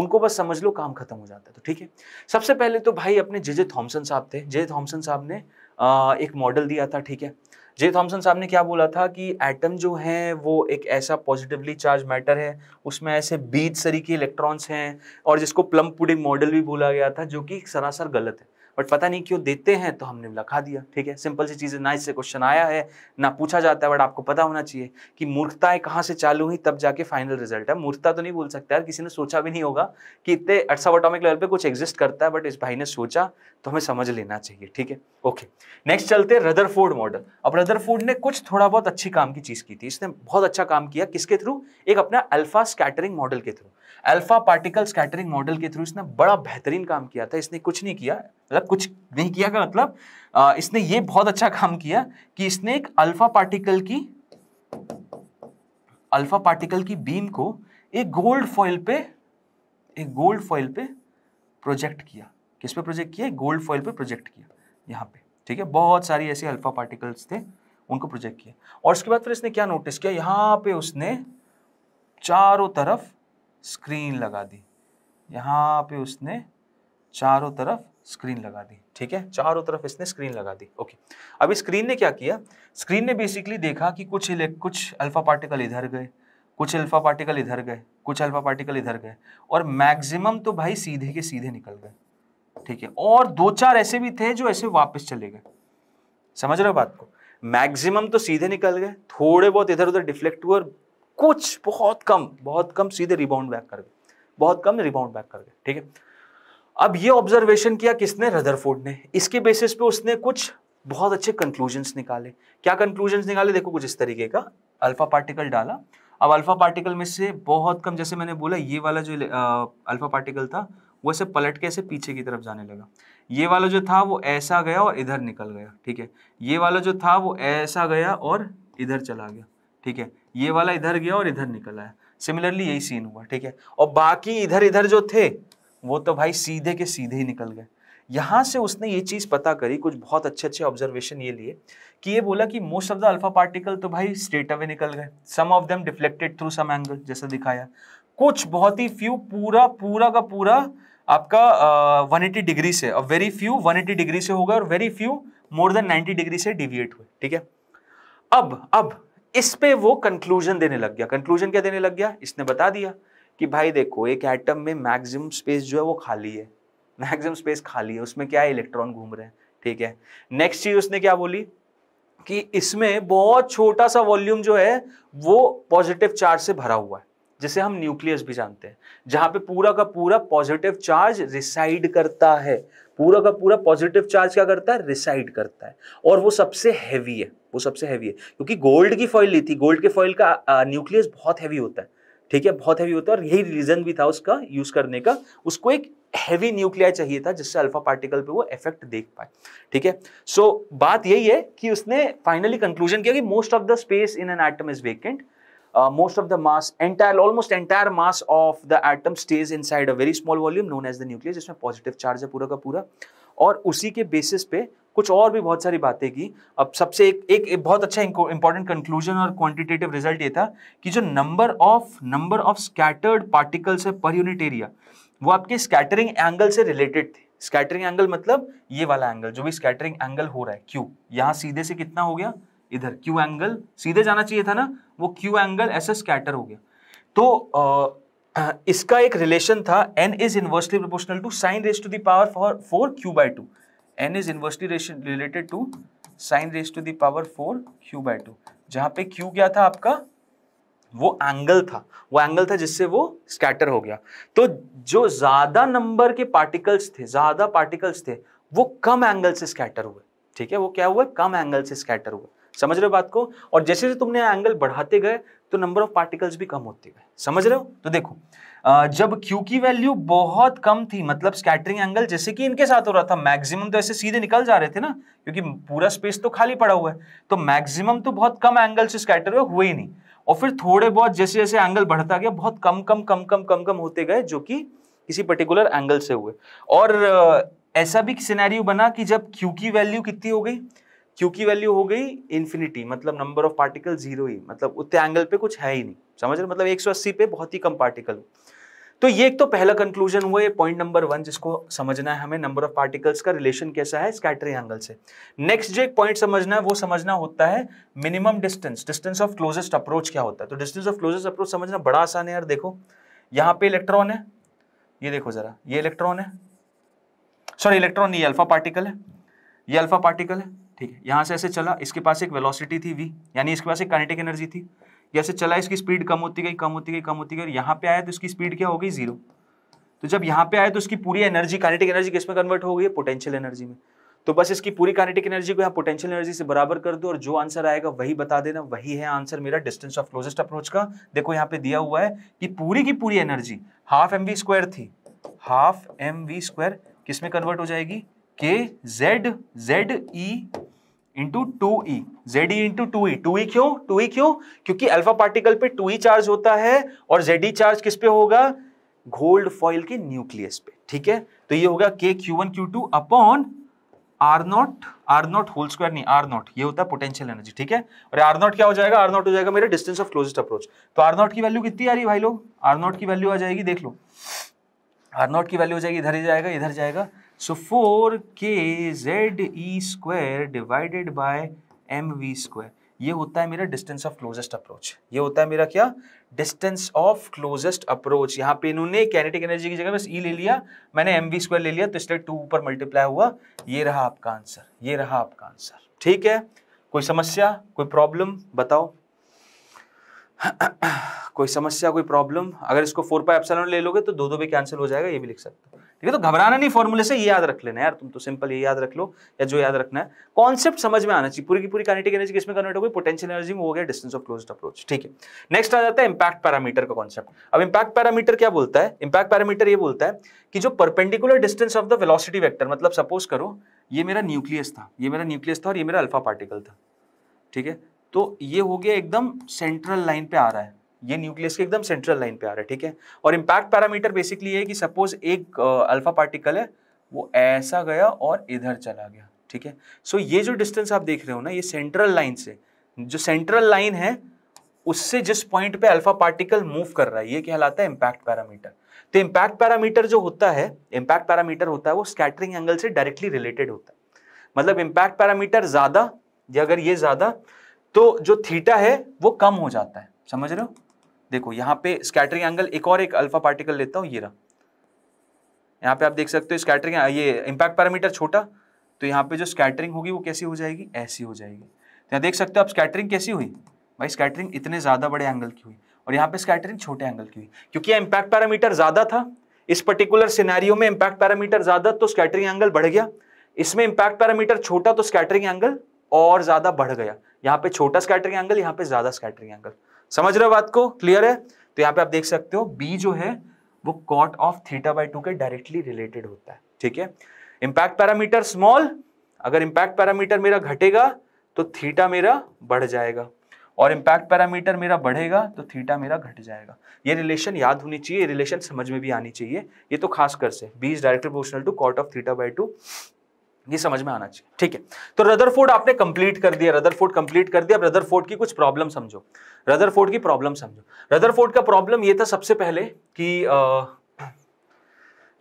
उनको बस समझ लो काम खत्म हो जाता है तो ठीक है सबसे पहले तो भाई अपने जे जे थॉम्सन साहब थे जे थॉम्सन साहब ने आ, एक मॉडल दिया था ठीक है जे थॉमसन साहब ने क्या बोला था कि एटम जो है वो एक ऐसा पॉजिटिवली चार्ज मैटर है उसमें ऐसे बीज सरी के इलेक्ट्रॉन्स हैं और जिसको प्लम पुडिंग मॉडल भी बोला गया था जो कि सरासर गलत है बट पता नहीं क्यों देते हैं तो हमने लखा दिया ठीक है सिंपल सी चीजें ना इससे क्वेश्चन आया है ना पूछा जाता है बट आपको पता होना चाहिए कि मूर्खताएं कहाँ से चालू हुई तब जाके फाइनल रिजल्ट है मूर्खता तो नहीं बोल सकता यार किसी ने सोचा भी नहीं होगा कि इतने अर्सा ऑटोमिक लेवल पर कुछ एग्जिस्ट करता है बट इस भाई ने सोचा तो हमें समझ लेना चाहिए ठीक है ओके नेक्स्ट चलते रदरफोर्ड मॉडल अब फूड ने कुछ थोड़ा बहुत अच्छी काम की चीज़ की थी इसने बहुत अच्छा काम किया किसके थ्रू एक अपना अल्फा स्कैटरिंग मॉडल के through alpha particle scattering model के थ्रू इसने बड़ा बेहतरीन काम किया था इसने कुछ नहीं किया मतलब कुछ नहीं किया का मतलब आ, इसने ये बहुत अच्छा काम किया कि इसने एक अल्फा पार्टिकल की अल्फा पार्टिकल की बीम को एक गोल्ड फॉइल पे एक गोल्ड फॉइल पे प्रोजेक्ट किया किस पे प्रोजेक्ट किया गोल्ड फॉइल पे प्रोजेक्ट किया यहाँ पे ठीक है बहुत सारी ऐसे अल्फा पार्टिकल्स थे उनको प्रोजेक्ट किया और उसके बाद फिर इसने क्या नोटिस किया यहाँ पे उसने चारों तरफ स्क्रीन लगा दी यहाँ पे उसने चारों तरफ स्क्रीन लगा दी ठीक है चारों तरफ इसने स्क्रीन लगा दी ओके अब इस स्क्रीन ने क्या किया स्क्रीन ने बेसिकली देखा कि कुछ कुछ अल्फा पार्टिकल इधर गए कुछ अल्फा पार्टिकल इधर गए कुछ अल्फा पार्टिकल इधर गए और मैक्सिमम तो भाई सीधे के सीधे निकल गए ठीक है और दो चार ऐसे भी थे जो ऐसे वापस चले गए समझ रहे हो बात को मैक्सिमम तो सीधे निकल गए थोड़े बहुत इधर उधर डिफ्लेक्ट हुए और कुछ बहुत कम बहुत कम सीधे रिबाउंड बैक कर गए बहुत कम रिबाउंड बैक कर गए ठीक है अब ये ऑब्जर्वेशन किया किसने रदरफोर्ड ने इसके बेसिस पे उसने कुछ बहुत अच्छे कंक्लूजन्स निकाले क्या कंक्लूजन्स निकाले देखो कुछ इस तरीके का अल्फा पार्टिकल डाला अब अल्फा पार्टिकल में से बहुत कम जैसे मैंने बोला ये वाला जो अल्फा पार्टिकल था वो ऐसे पलट के ऐसे पीछे की तरफ जाने लगा ये वाला जो था वो ऐसा गया और इधर निकल गया ठीक है ये वाला जो था वो ऐसा गया और इधर चला गया ठीक है ये वाला इधर गया और इधर निकल आया सिमिलरली यही सीन हुआ ठीक है और बाकी इधर इधर जो थे वो तो भाई सीधे के सीधे ही निकल गए यहाँ से उसने ये चीज़ पता करी कुछ बहुत अच्छे अच्छे ऑब्जर्वेशन ये लिए कि ये बोला कि most of the alpha particle तो भाई स्ट्रेट अवे निकल गए some of them deflected through some angle जैसा दिखाया कुछ बहुत ही फ्यू पूरा पूरा का पूरा आपका वन uh, डिग्री से और वेरी फ्यू वन डिग्री से हो गए और very few more than ninety degree से डिविएट हुए ठीक है अब अब इस पे वो कंक्लूजन देने लग गया कंक्लूजन क्या देने लग गया इसने बता दिया कि भाई देखो एक एटम में मैक्सिमम स्पेस जो है वो खाली है मैक्सिमम स्पेस खाली है उसमें क्या है इलेक्ट्रॉन घूम रहे हैं ठीक है नेक्स्ट चीज उसने क्या बोली कि इसमें बहुत छोटा सा वॉल्यूम जो है वो पॉजिटिव चार्ज से भरा हुआ है जिसे हम न्यूक्लियस भी जानते हैं जहां पे पूरा का पूरा पॉजिटिव चार्ज रिसाइड करता है पूरा का पूरा पॉजिटिव चार्ज क्या करता है रिसाइड करता है और वो सबसे हैवी है वो सबसे हैवी है क्योंकि गोल्ड की फॉइल ली थी गोल्ड के फॉइल का न्यूक्लियस बहुत हैवी होता है ठीक है बहुत हैवी होता है और यही रीजन भी था उसका यूज करने का उसको एक हैवी न्यूक्लियर चाहिए था जिससे अल्फा पार्टिकल पे वो इफेक्ट देख पाए ठीक है सो बात यही है कि उसने फाइनली कंक्लूजन किया कि most of the space in an atom is vacant most of the mass entire almost entire mass of the atom stage inside a very small volume known as the nucleus जिसमें पॉजिटिव चार्ज है पूरा का पूरा और उसी के बेसिस पे कुछ और भी बहुत सारी बातें की अब सबसे एक एक, एक बहुत अच्छा इंपॉर्टेंट कंक्लूजन और क्वांटिटेटिव रिजल्ट ये था कि जो number of number of scattered particles है पर यूनिट एरिया वो आपके स्कैटरिंग एंगल से रिलेटेड थे स्कैटरिंग एंगल मतलब ये वाला एंगल जो भी स्कैटरिंग एंगल हो रहा है क्यू यहाँ सीधे से कितना हो गया इधर क्यू एंगल सीधे जाना चाहिए था ना वो क्यू एंगल ऐसे स्कैटर हो गया तो आ, इसका एक रिलेशन था N is inversely proportional to sine raise to the power for four Q by two N is inversely related to sine raise to the power four Q by two जहां पे क्यू क्या था आपका वो एंगल था वो एंगल था जिससे वो स्कैटर हो गया तो जो ज़्यादा नंबर के पार्टिकल्स थे ज़्यादा पार्टिकल्स थे वो कम एंगल से स्कैटर हुए ठीक है वो क्या हुआ कम एंगल से स्कैटर हुए समझ रहे हो बात को और जैसे जैसे तुमने एंगल बढ़ाते गए तो नंबर ऑफ पार्टिकल्स भी कम होते गए समझ रहे हो तो देखो जब Q की वैल्यू बहुत कम थी मतलब स्कैटरिंग एंगल जैसे कि इनके साथ हो रहा था मैक्सिमम तो ऐसे सीधे निकल जा रहे थे ना क्योंकि पूरा स्पेस तो खाली पड़ा हुआ है तो मैक्सिमम तो बहुत कम एंगल से स्कैटर हुए हुए ही नहीं और फिर थोड़े बहुत जैसे जैसे एंगल बढ़ता गया बहुत कम कम कम कम कम कम होते गए जो कि किसी पर्टिकुलर एंगल से हुए और ऐसा भी सिनेरियो बना कि जब क्यू की वैल्यू कितनी हो गई क्यू की वैल्यू हो गई इन्फिनिटी मतलब नंबर ऑफ पार्टिकल जीरो ही मतलब उतने एंगल पे कुछ है ही नहीं समझ रहे मतलब 180 पे बहुत ही कम पार्टिकल तो ये एक तो पहला कंक्लूजन हुआ ये पॉइंट नंबर वन जिसको समझना है हमें नंबर ऑफ पार्टिकल्स का रिलेशन कैसा है स्कैटरिंग एंगल से नेक्स्ट जो एक पॉइंट समझना है वो समझना होता है minimum distance distance of closest approach क्या होता है तो डिस्टेंस ऑफ क्लोजेस्ट अप्रोच समझना बड़ा आसान है यार देखो यहाँ पे इलेक्ट्रॉन है ये देखो जरा ये इलेक्ट्रॉन है सॉरी इलेक्ट्रॉन ये अल्फा पार्टिकल है ये अल्फा पार्टिकल है ठीक है यहाँ से ऐसे चला इसके पास एक वेलोसिटी थी वी यानी इसके पास एक कनेटिक एनर्जी थी जैसे चला इसकी स्पीड कम होती गई कम होती गई कम होती गई और यहाँ पे आया तो इसकी स्पीड क्या हो गई जीरो तो जब यहाँ पे आया तो इसकी पूरी एनर्जी कानेटिक एनर्जी किस में कन्वर्ट हो गई है पोटेंशियल एनर्जी में तो बस इसकी पूरी कानेटिक एनर्जी को यहाँ पोटेंशियल एनर्जी से बराबर कर दो और जो आंसर आएगा वही बता देना वही है आंसर मेरा डिस्टेंस ऑफ क्लोजेस्ट अप्रोच का देखो यहाँ पे दिया हुआ है कि पूरी की पूरी एनर्जी हाफ एम स्क्वायर थी हाफ एम स्क्वायर किसमें कन्वर्ट हो जाएगी K Z Z E into two E Z E into two E two E क्यों टू ई e क्यों क्योंकि अल्फा पार्टिकल पे टू ई चार्ज होता है और जेड ई चार्ज किस पे होगा गोल्ड फॉइल के न्यूक्लियस पे ठीक है तो ये होगा K Q one Q two upon R naught R naught whole square नहीं आर नॉट ये होता है पोटेंशियल एनर्जी ठीक है और आर नॉट क्या हो जाएगा आर नॉट हो जाएगा मेरा डिस्टेंस ऑफ क्लोजेस्ट अप्रोच तो आर नॉट की वैल्यू कितनी आ रही है भाई लोग आर नॉट की वैल्यू आ जाएगी देख लो आर नॉट की वैल्यू हो जाएगी इधर ही जाएगा इधर जाएगा so four K Z E square divided by M V square ये होता है मेरा डिस्टेंस ऑफ क्लोजेस्ट अप्रोच ये होता है मेरा क्या डिस्टेंस ऑफ क्लोजेस्ट अप्रोच यहाँ पे इन्होंने कैनेटिक एनर्जी की जगह बस ई e ले लिया मैंने एम वी स्क्वायर ले लिया तो इसलिए टू ऊपर मल्टीप्लाई हुआ ये रहा आपका आंसर ये रहा आपका आंसर ठीक है कोई समस्या कोई प्रॉब्लम बताओ कोई समस्या कोई प्रॉब्लम अगर इसको फोर पाई एप्सलॉन ले लोगे तो दो दो भी कैंसिल हो जाएगा ये भी लिख सकते हो ठीक है तो घबराना नहीं फॉर्मूले से ये याद रख लेना यार तुम तो सिंपल ये याद रख लो या जो याद रखना है कॉन्सेप्ट समझ में आना चाहिए पूरी की पूरी काइनेटिक एनर्जी किसमें कन्वर्ट हो गई पोटेंशियल एनर्जी में हो गया डिस्टेंस ऑफ क्लोज अप्रोच ठीक है नेक्स्ट आ जाता है इंपैक्ट पैरामीटर का कॉन्सेप्ट अब इंपैक्ट पैरामीटर क्या बोलता है इंपैक्ट पैरामीटर ये बोलता है कि जो perpendicular distance of the velocity vector मतलब सपोज करो ये मेरा न्यूक्लियस था ये मेरा न्यूक्लियस था और ये मेरा अल्फा पार्टिकल था ठीक है तो ये हो गया एकदम सेंट्रल लाइन पे आ रहा है ये न्यूक्लियस के एकदम सेंट्रल लाइन पे आ रहा है ठीक है और इम्पैक्ट पैरामीटर बेसिकली है कि सपोज एक अल्फा पार्टिकल है वो ऐसा गया और इधर चला गया ठीक है सो ये जो डिस्टेंस आप देख रहे हो ना ये सेंट्रल लाइन से जो सेंट्रल लाइन है उससे जिस पॉइंट पे अल्फा पार्टिकल मूव कर रहा है ये कहलाता है इम्पैक्ट पैरामीटर तो इम्पैक्ट पैरामीटर जो होता है इम्पैक्ट पैरामीटर होता है वो स्कैटरिंग एंगल से डायरेक्टली रिलेटेड होता है मतलब इम्पैक्ट पैरामीटर ज़्यादा या अगर ये ज़्यादा तो जो थीटा है वो कम हो जाता है समझ रहे हो देखो यहाँ पे स्कैटरिंग एंगल एक और एक अल्फा पार्टिकल लेता हूँ ये रहा यहाँ पे आप देख सकते हो स्कैटरिंग ये इम्पैक्ट पैरामीटर छोटा तो यहाँ पे जो स्कैटरिंग होगी वो कैसी हो जाएगी ऐसी हो जाएगी तो यहाँ देख सकते हो आप स्कैटरिंग कैसी हुई भाई स्कैटरिंग इतने ज़्यादा बड़े एंगल की हुई और यहाँ पे स्कैटरिंग छोटे एंगल की हुई क्योंकि इम्पैक्ट पैरामीटर ज़्यादा था इस पर्टिकुलर सिनेरियो में इंपैक्ट पैरामीटर ज़्यादा तो स्कैटरिंग एंगल बढ़ गया इसमें इंपैक्ट पैरामीटर छोटा तो स्कैटरिंग एंगल और ज़्यादा बढ़ गया यहाँ पे छोटा स्कैटरिंग एंगल यहाँ पे ज़्यादा स्कैटरिंग एंगल समझ रहे हो बात को क्लियर है तो यहाँ पे आप देख सकते हो बी जो है वो cot of theta by two के डायरेक्टली रिलेटेड होता है ठीक है इम्पैक्ट पैरामीटर स्मॉल अगर इम्पैक्ट पैरामीटर मेरा घटेगा तो थीटा मेरा बढ़ जाएगा और इम्पैक्ट पैरामीटर मेरा बढ़ेगा तो थीटा मेरा घट जाएगा ये रिलेशन याद होनी चाहिए रिलेशन समझ में भी आनी चाहिए ये तो खास कर से B is directly proportional to cot of theta by two ये समझ में आना चाहिए ठीक है तो रदरफोर्ड आपने कंप्लीट कर दिया रदरफोर्ड कंप्लीट कर दिया अब रदरफोर्ड की कुछ प्रॉब्लम समझो रदरफोर्ड की प्रॉब्लम समझो रदरफोर्ड का प्रॉब्लम ये था सबसे पहले कि आ,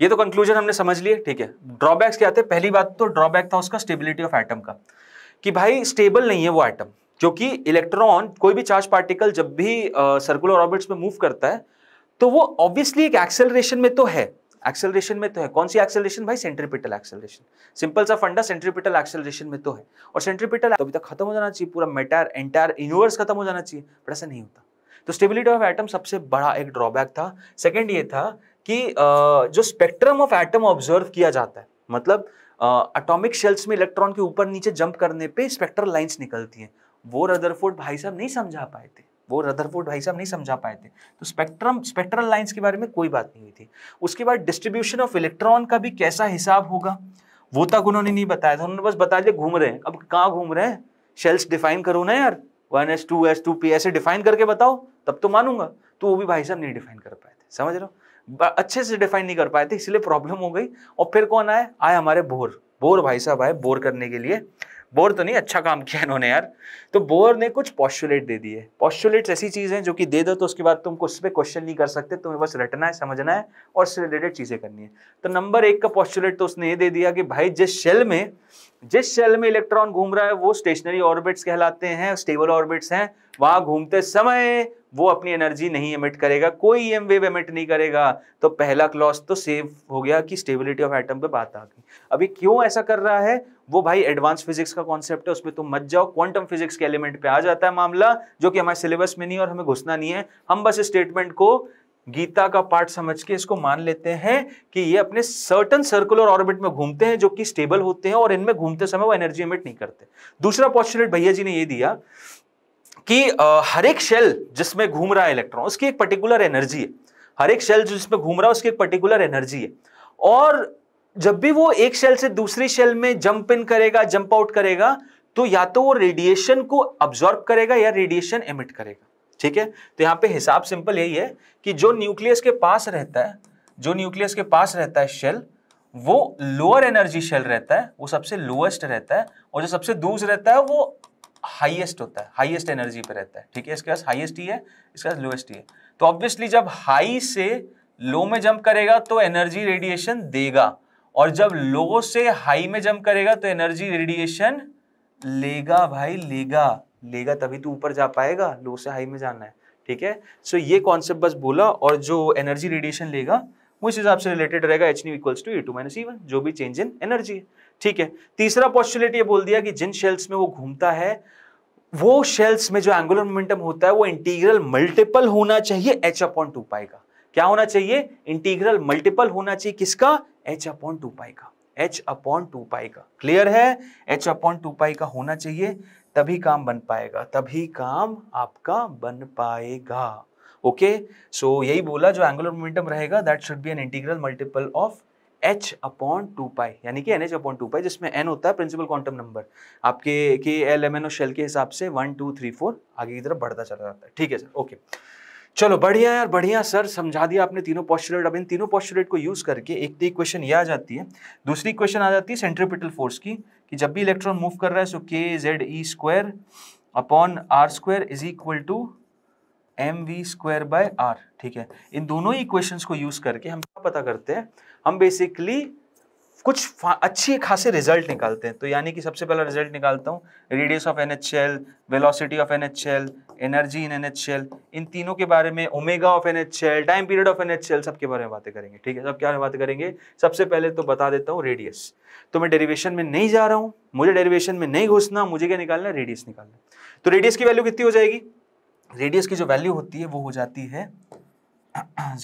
ये तो कंक्लूजन हमने समझ लिया ठीक है ड्रॉबैक्स क्या थे पहली बात तो ड्रॉबैक था उसका स्टेबिलिटी ऑफ एटम का कि भाई स्टेबल नहीं है वो एटम जो कि इलेक्ट्रॉन कोई भी चार्ज पार्टिकल जब भी सर्कुलर ऑर्बिट्स में मूव करता है तो वो ऑब्वियसली एक एक्सेलरेशन में तो है एक्सेलरेशन में तो है कौन सी एक्सेलरेशन भाई सेंट्रीपिटल एक्सेलरेशन सिंपल सा फंडा सेंट्रीपिटल एक्सेलरेशन में तो है और सेंट्रीपिटल तो अभी तक खत्म हो जाना चाहिए पूरा मेटार एंटायर यूनिवर्स खत्म हो जाना चाहिए बट ऐसा नहीं होता तो स्टेबिलिटी ऑफ एटम सबसे बड़ा एक ड्रॉबैक था सेकेंड ये था कि जो स्पेक्ट्रम ऑफ एटम ऑब्जर्व किया जाता है मतलब अटोमिक शेल्स में इलेक्ट्रॉन के ऊपर नीचे जंप करने पर स्पेक्ट्रल लाइन्स निकलती हैं वो रदरफोर्ड भाई साहब नहीं समझा पाए थे वो रदरफोर्ड भाई साहब नहीं समझा पाए थे तो स्पेक्ट्रम स्पेक्ट्रल लाइंस के बारे में कोई बात नहीं हुई थी उसके बाद डिस्ट्रीब्यूशन ऑफ इलेक्ट्रॉन का भी कैसा हिसाब होगा वो तक उन्होंने नहीं बताया था उन्होंने बस बता दिया घूम रहे हैं अब कहाँ घूम रहे हैं शेल्स डिफाइन करो ना यार one S two S two P ऐसे डिफाइन करके बताओ तब तो मानूंगा तो वो भी भाई साहब नहीं डिफाइन कर पाए थे समझ रहे हो अच्छे से डिफाइन नहीं कर पाए थे इसलिए प्रॉब्लम हो गई और फिर कौन आए आए हमारे बोर बोर भाई साहब आए बोर करने के लिए बोर तो नहीं अच्छा काम किया इन्होंने यार तो बोर ने कुछ पॉस्टुलेट दे दिए पॉस्टुलेट्स ऐसी चीज़ है जो कि दे दो तो उसके बाद तुम कुछ पे क्वेश्चन नहीं कर सकते तुम्हें बस रटना है समझना है और उससे रिलेटेड चीज़ें करनी है तो नंबर एक का पॉस्टुलेट तो उसने ये दे दिया कि भाई जिस शेल में जिस शेल में इलेक्ट्रॉन घूम रहा है वो स्टेशनरी ऑर्बिट्स कहलाते हैं स्टेबल ऑर्बिट्स हैं वहां घूमते समय वो अपनी एनर्जी नहीं एमिट करेगा कोई एम वेव एमिट नहीं करेगा तो पहला क्लॉज तो सेव हो गया कि स्टेबिलिटी ऑफ एटम पे बात आ गई अभी क्यों ऐसा कर रहा है वो भाई एडवांस फिजिक्स का कॉन्सेप्ट है उसमें तुम मत जाओ क्वांटम फिजिक्स के एलिमेंट पे आ जाता है मामला जो कि हमारे सिलेबस में नहीं और हमें घुसना नहीं है हम बस स्टेटमेंट को गीता का पार्ट समझ के इसको मान लेते हैं कि ये अपने सर्टन सर्कुलर ऑर्बिट में घूमते हैं जो कि स्टेबल होते हैं और इनमें घूमते समय वो एनर्जी एमिट नहीं करते दूसरा पॉस्टुलेट भैया जी ने ये दिया कि हर एक शेल जिसमें घूम रहा है इलेक्ट्रॉन उसकी एक पर्टिकुलर एनर्जी है हर एक शेल जिसमें घूम रहा है उसकी एक पर्टिकुलर एनर्जी है और जब भी वो एक शेल से दूसरी शेल में जंप इन करेगा जंप आउट करेगा तो या तो वो रेडिएशन को ऑब्जॉर्ब करेगा या रेडिएशन एमिट करेगा ठीक है तो यहाँ पे हिसाब सिंपल यही है कि जो न्यूक्लियस के पास रहता है जो न्यूक्लियस के पास रहता है शेल वो लोअर एनर्जी शेल रहता है वो सबसे लोएस्ट रहता है और जो सबसे दूर रहता है वो हाइएस्ट होता है हाइएस्ट एनर्जी पर रहता है ठीक है इसके पास हाइएस्ट ही है इसके पास लोएस्ट ही है तो ऑब्वियसली जब हाई से लो में जंप करेगा तो एनर्जी रेडिएशन देगा और जब लो से हाई में जम करेगा तो एनर्जी रेडिएशन लेगा भाई लेगा लेगा तभी तो ऊपर जा पाएगा लो से हाई में जाना है ठीक है सो ये कॉन्सेप्ट बस बोला और जो एनर्जी रेडिएशन लेगा वो इस हिसाब से रिलेटेड रहेगा H equals to A two minus even जो भी चेंज इन एनर्जी ठीक है तीसरा पॉस्टुलेट ये बोल दिया कि जिन शेल्स में वो घूमता है वो शेल्स में जो एंगुलर मोमेंटम होता है वो इंटीग्रल मल्टीपल होना चाहिए एच अपॉन टू पाई का क्या होना चाहिए इंटीग्रल मल्टीपल होना चाहिए किसका एच अपॉन टू पाई का एच अपॉन टू पाई का क्लियर है एच अपॉन टू पाई का होना चाहिए तभी काम बन पाएगा तभी काम आपका बन पाएगा ओके सो so, यही बोला जो एंगुलर मोमेंटम रहेगा that should be n integral multiple of h upon two pi यानी कि n h upon two pi जिसमें एन होता है प्रिंसिपल क्वांटम नंबर आपके के L M N O shell के हिसाब से वन टू थ्री फोर आगे की तरफ बढ़ता चला जाता है ठीक है सर ओके okay. चलो बढ़िया यार बढ़िया सर समझा दिया आपने तीनों पॉस्टुलेट अब इन तीनों पॉस्टुलेट को यूज़ करके एक तो क्वेश्चन ये आ जाती है दूसरी क्वेश्चन आ जाती है सेंट्रिपिटल फोर्स की कि जब भी इलेक्ट्रॉन मूव कर रहा है so K Z E square upon R square is equal to M V square by R ठीक है इन दोनों ही इक्वेशंस को यूज़ करके हम क्या पता करते हैं हम बेसिकली कुछ अच्छे खासे रिजल्ट निकालते हैं तो यानी कि सबसे पहला रिजल्ट निकालता हूँ radius of nth L velocity of nth L energy in nth L इन तीनों के बारे में omega of nth L time period of nth L सबके बारे में बातें करेंगे ठीक है सब क्या बात करेंगे सबसे पहले तो बता देता हूँ रेडियस तो मैं डेरिवेशन में नहीं जा रहा हूँ मुझे डेरिवेशन में नहीं घुसना मुझे क्या निकालना रेडियस निकालना तो रेडियस की वैल्यू कितनी हो जाएगी रेडियस की जो वैल्यू होती है वो हो जाती है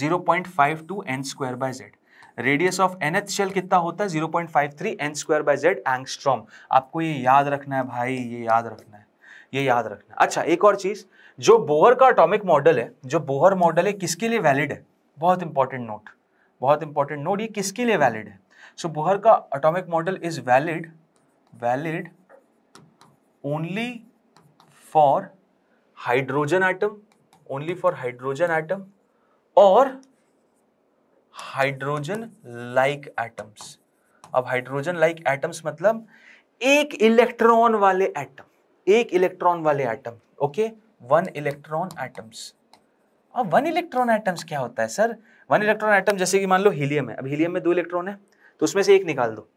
zero point five two N square by Z radius of nth shell कितना होता है zero point five three N square by Z angstrom आपको ये याद रखना है भाई ये याद रखना है ये याद रखना है अच्छा एक और चीज़ जो बोहर का अटोमिक मॉडल है जो बोहर मॉडल है किसके लिए वैलिड है बहुत इंपॉर्टेंट नोट बहुत इंपॉर्टेंट नोट ये किसके लिए वैलिड है सो so, बोहर का atomic model is valid valid only for hydrogen atom only for hydrogen atom और हाइड्रोजन लाइक एटम्स अब हाइड्रोजन लाइक एटम्स मतलब एक इलेक्ट्रॉन वाले एटम एक इलेक्ट्रॉन वाले atom okay one electron atoms अब वन इलेक्ट्रॉन एटम्स क्या होता है सर वन इलेक्ट्रॉन एटम जैसे कि मान लो हीलियम है अब हीलियम में दो इलेक्ट्रॉन है तो उसमें से एक निकाल दो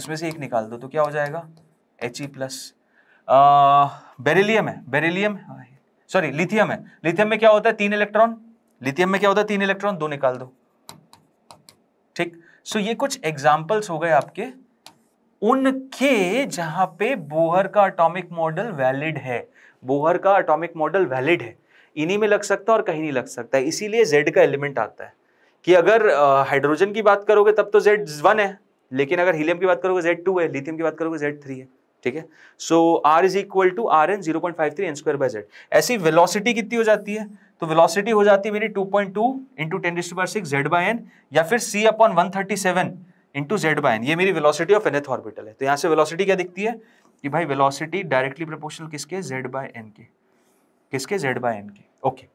उसमें से एक निकाल दो तो क्या हो जाएगा एच ई प्लस बेरिलियम है बेरिलियम सॉरी लिथियम है लिथियम में क्या होता है तीन इलेक्ट्रॉन लिथियम में क्या होता है तीन इलेक्ट्रॉन दो निकाल दो ठीक सो ये कुछ एग्जाम्पल्स हो गए आपके उनके जहां पे बोहर का अटोमिक मॉडल वैलिड है बोहर का अटोमिक मॉडल वैलिड है इन्हीं में लग सकता है और कहीं नहीं लग सकता है इसीलिए जेड का एलिमेंट आता है कि अगर हाइड्रोजन की बात करोगे तब तो जेड वन है लेकिन अगर हीलियम की बात करोगे जेड टू है लिथियम की बात करोगे जेड थ्री है ठीक है so R is equal to R N zero point five three N square by Z ऐसी वेलोसिटी कितनी हो जाती है तो वेलोसिटी हो जाती है मेरी 2.2 point two into ten to the power six Z by N या फिर C upon one thirty seven into Z by N ये मेरी वेलोसिटी ऑफ एनथ ऑर्बिटल है तो यहाँ से वेलोसिटी क्या दिखती है कि भाई वेलोसिटी डायरेक्टली प्रपोर्शनल किसके जेड बाय एन के किसके जेड बाय एन के ओके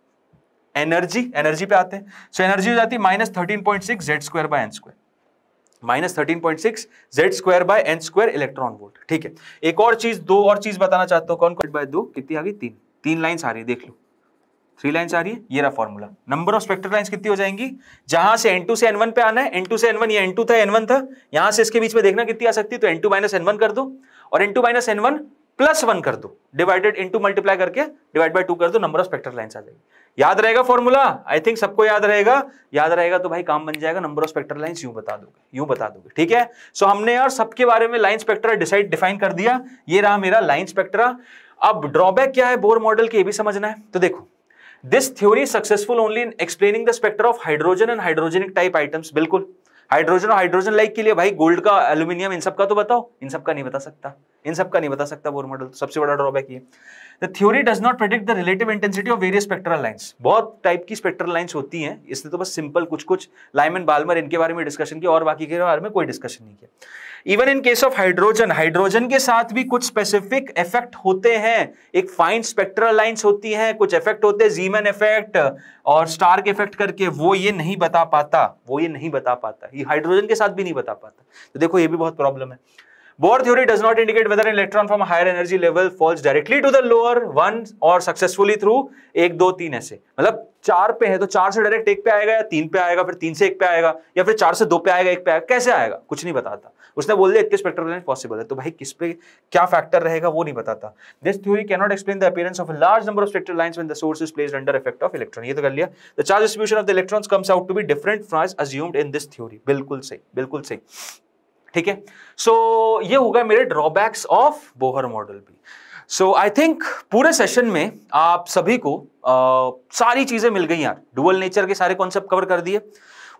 एनर्जी एनर्जी पे आते हैं सो so, एनर्जी हो जाती है minus thirteen point six Z square by N square minus thirteen point six Z square by N square electron volt ठीक है एक और चीज दो और चीज बताना चाहता हूँ कौन कॉट बाय दो कितनी आ गई तीन तीन लाइन्स आ रही है देख लो थ्री लाइन आ रही है ये रहा formula number of spectral lines कितनी हो जाएंगी जहां से एन से एन पे आना है एन से एन ये एन था एन था यहां से इसके बीच में देखना कितनी आ सकती है तो एन टू माइनस एन कर दो और N two minus N plus one कर दो डिवाइडेड इंटू मल्टीप्लाई करके डिवाइड बाय टू कर दो नंबर ऑफ स्पेक्ट्रल लाइंस आ जाएगी याद रहेगा फॉर्मूला आई थिंक सबको याद रहेगा याद रहेगा तो भाई काम बन जाएगा नंबर ऑफ स्पेक्ट्रल लाइंस यूं बता दोगे यूं बता दोगे ठीक है सो so, हमने यार सबके बारे में लाइन स्पेक्ट्रा डिसाइड डिफाइन कर दिया ये रहा मेरा लाइन स्पेक्ट्रा अब ड्रॉबैक क्या है बोर मॉडल की ये भी समझना है तो देखो this theory successful only in explaining the spectra of hydrogen and hydrogenic type atoms बिल्कुल हाइड्रोजन और हाइड्रोजन लाइक के लिए भाई गोल्ड का एल्यूमिनियम इन सबका तो बताओ इन सबका नहीं बता सकता इन सबका नहीं बता सकता बोर तो मॉडल सबसे बड़ा ड्रॉबैक ये the theory does not predict the relative intensity of various spectral lines बहुत टाइप की स्पेक्ट्रल लाइन्स होती हैं इसलिए तो बस सिंपल कुछ कुछ लाइमन बालमर इनके बारे में डिस्कशन किया और बाकी के बारे में कोई डिस्कशन नहीं किया even in case of hydrogen hydrogen के साथ भी कुछ स्पेसिफिक इफेक्ट होते हैं एक फाइन स्पेक्ट्रल लाइन्स होती हैं कुछ इफेक्ट होते हैं जीमन इफेक्ट और स्टार के इफेक्ट करके वो ये नहीं बता पाता वो ये नहीं बता पाता ये हाइड्रोजन के साथ भी नहीं बता पाता तो देखो ये भी बहुत प्रॉब्लम है Bohr theory does not indicate whether an electron from a higher energy level falls directly to the lower one or successfully through एक दो तीन ऐसे मतलब चार पे है तो चार से डायरेक्ट एक पे आएगा या तीन पे आएगा फिर तीन से एक पे आएगा या फिर चार से दो पे आएगा एक पे आएगा कैसे आएगा कुछ नहीं बताता उसने बोल दिया इतने स्पेक्ट्रोलेंस पॉसिबल है तो भाई किस पे क्या फैक्टर रहेगा वो नहीं बताता this theory can not explain the appearance of large number of spectral lines when the source is placed under effect of electron ये तो कर लिया the charge distribution of the electrons comes out to be different from assumed in this theory बिल्कुल सही बिल्कुल सही ठीक है सो ये होगा मेरे ड्रॉबैक्स ऑफ बोहर मॉडल भी सो आई थिंक पूरे सेशन में आप सभी को आ, सारी चीज़ें मिल गई यार डुअल नेचर के सारे कॉन्सेप्ट कवर कर दिए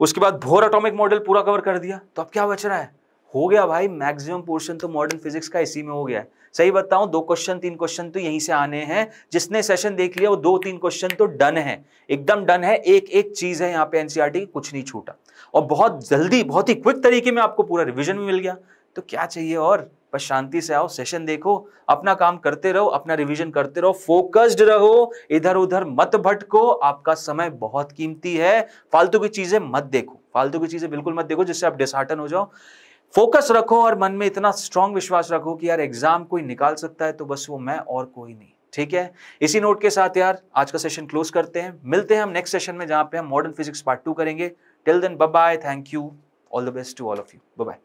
उसके बाद भोर अटोमिक मॉडल पूरा कवर कर दिया तो अब क्या बच रहा है हो गया भाई मैक्सिमम पोर्शन तो मॉडर्न फिजिक्स का इसी में हो गया है सही बताऊं दो क्वेश्चन तीन क्वेश्चन तो यहीं से आने हैं जिसने सेशन देख लिया वो दो तीन क्वेश्चन तो डन है एकदम डन है एक एक चीज है यहाँ पे एनसीआरटी e कुछ नहीं छूटा और बहुत जल्दी बहुत ही क्विक तरीके में आपको पूरा रिविजन भी मिल गया तो क्या चाहिए और बस शांति से आओ सेशन देखो अपना काम करते रहो अपना रिवीजन करते रहो फोकस्ड रहो इधर उधर मत भटको आपका समय बहुत कीमती है फालतू की चीजें मत देखो फालतू की चीजें बिल्कुल मत देखो जिससे आप डिसहार्टन हो जाओ फोकस रखो और मन में इतना स्ट्रांग विश्वास रखो कि यार एग्जाम कोई निकाल सकता है तो बस वो मैं और कोई नहीं ठीक है इसी नोट के साथ यार आज का सेशन क्लोज करते हैं मिलते हैं हम नेक्स्ट सेशन में जहां पे हम मॉडर्न फिजिक्स पार्ट टू करेंगे Till then, bye bye. Thank you. All the best to all of you. Bye bye.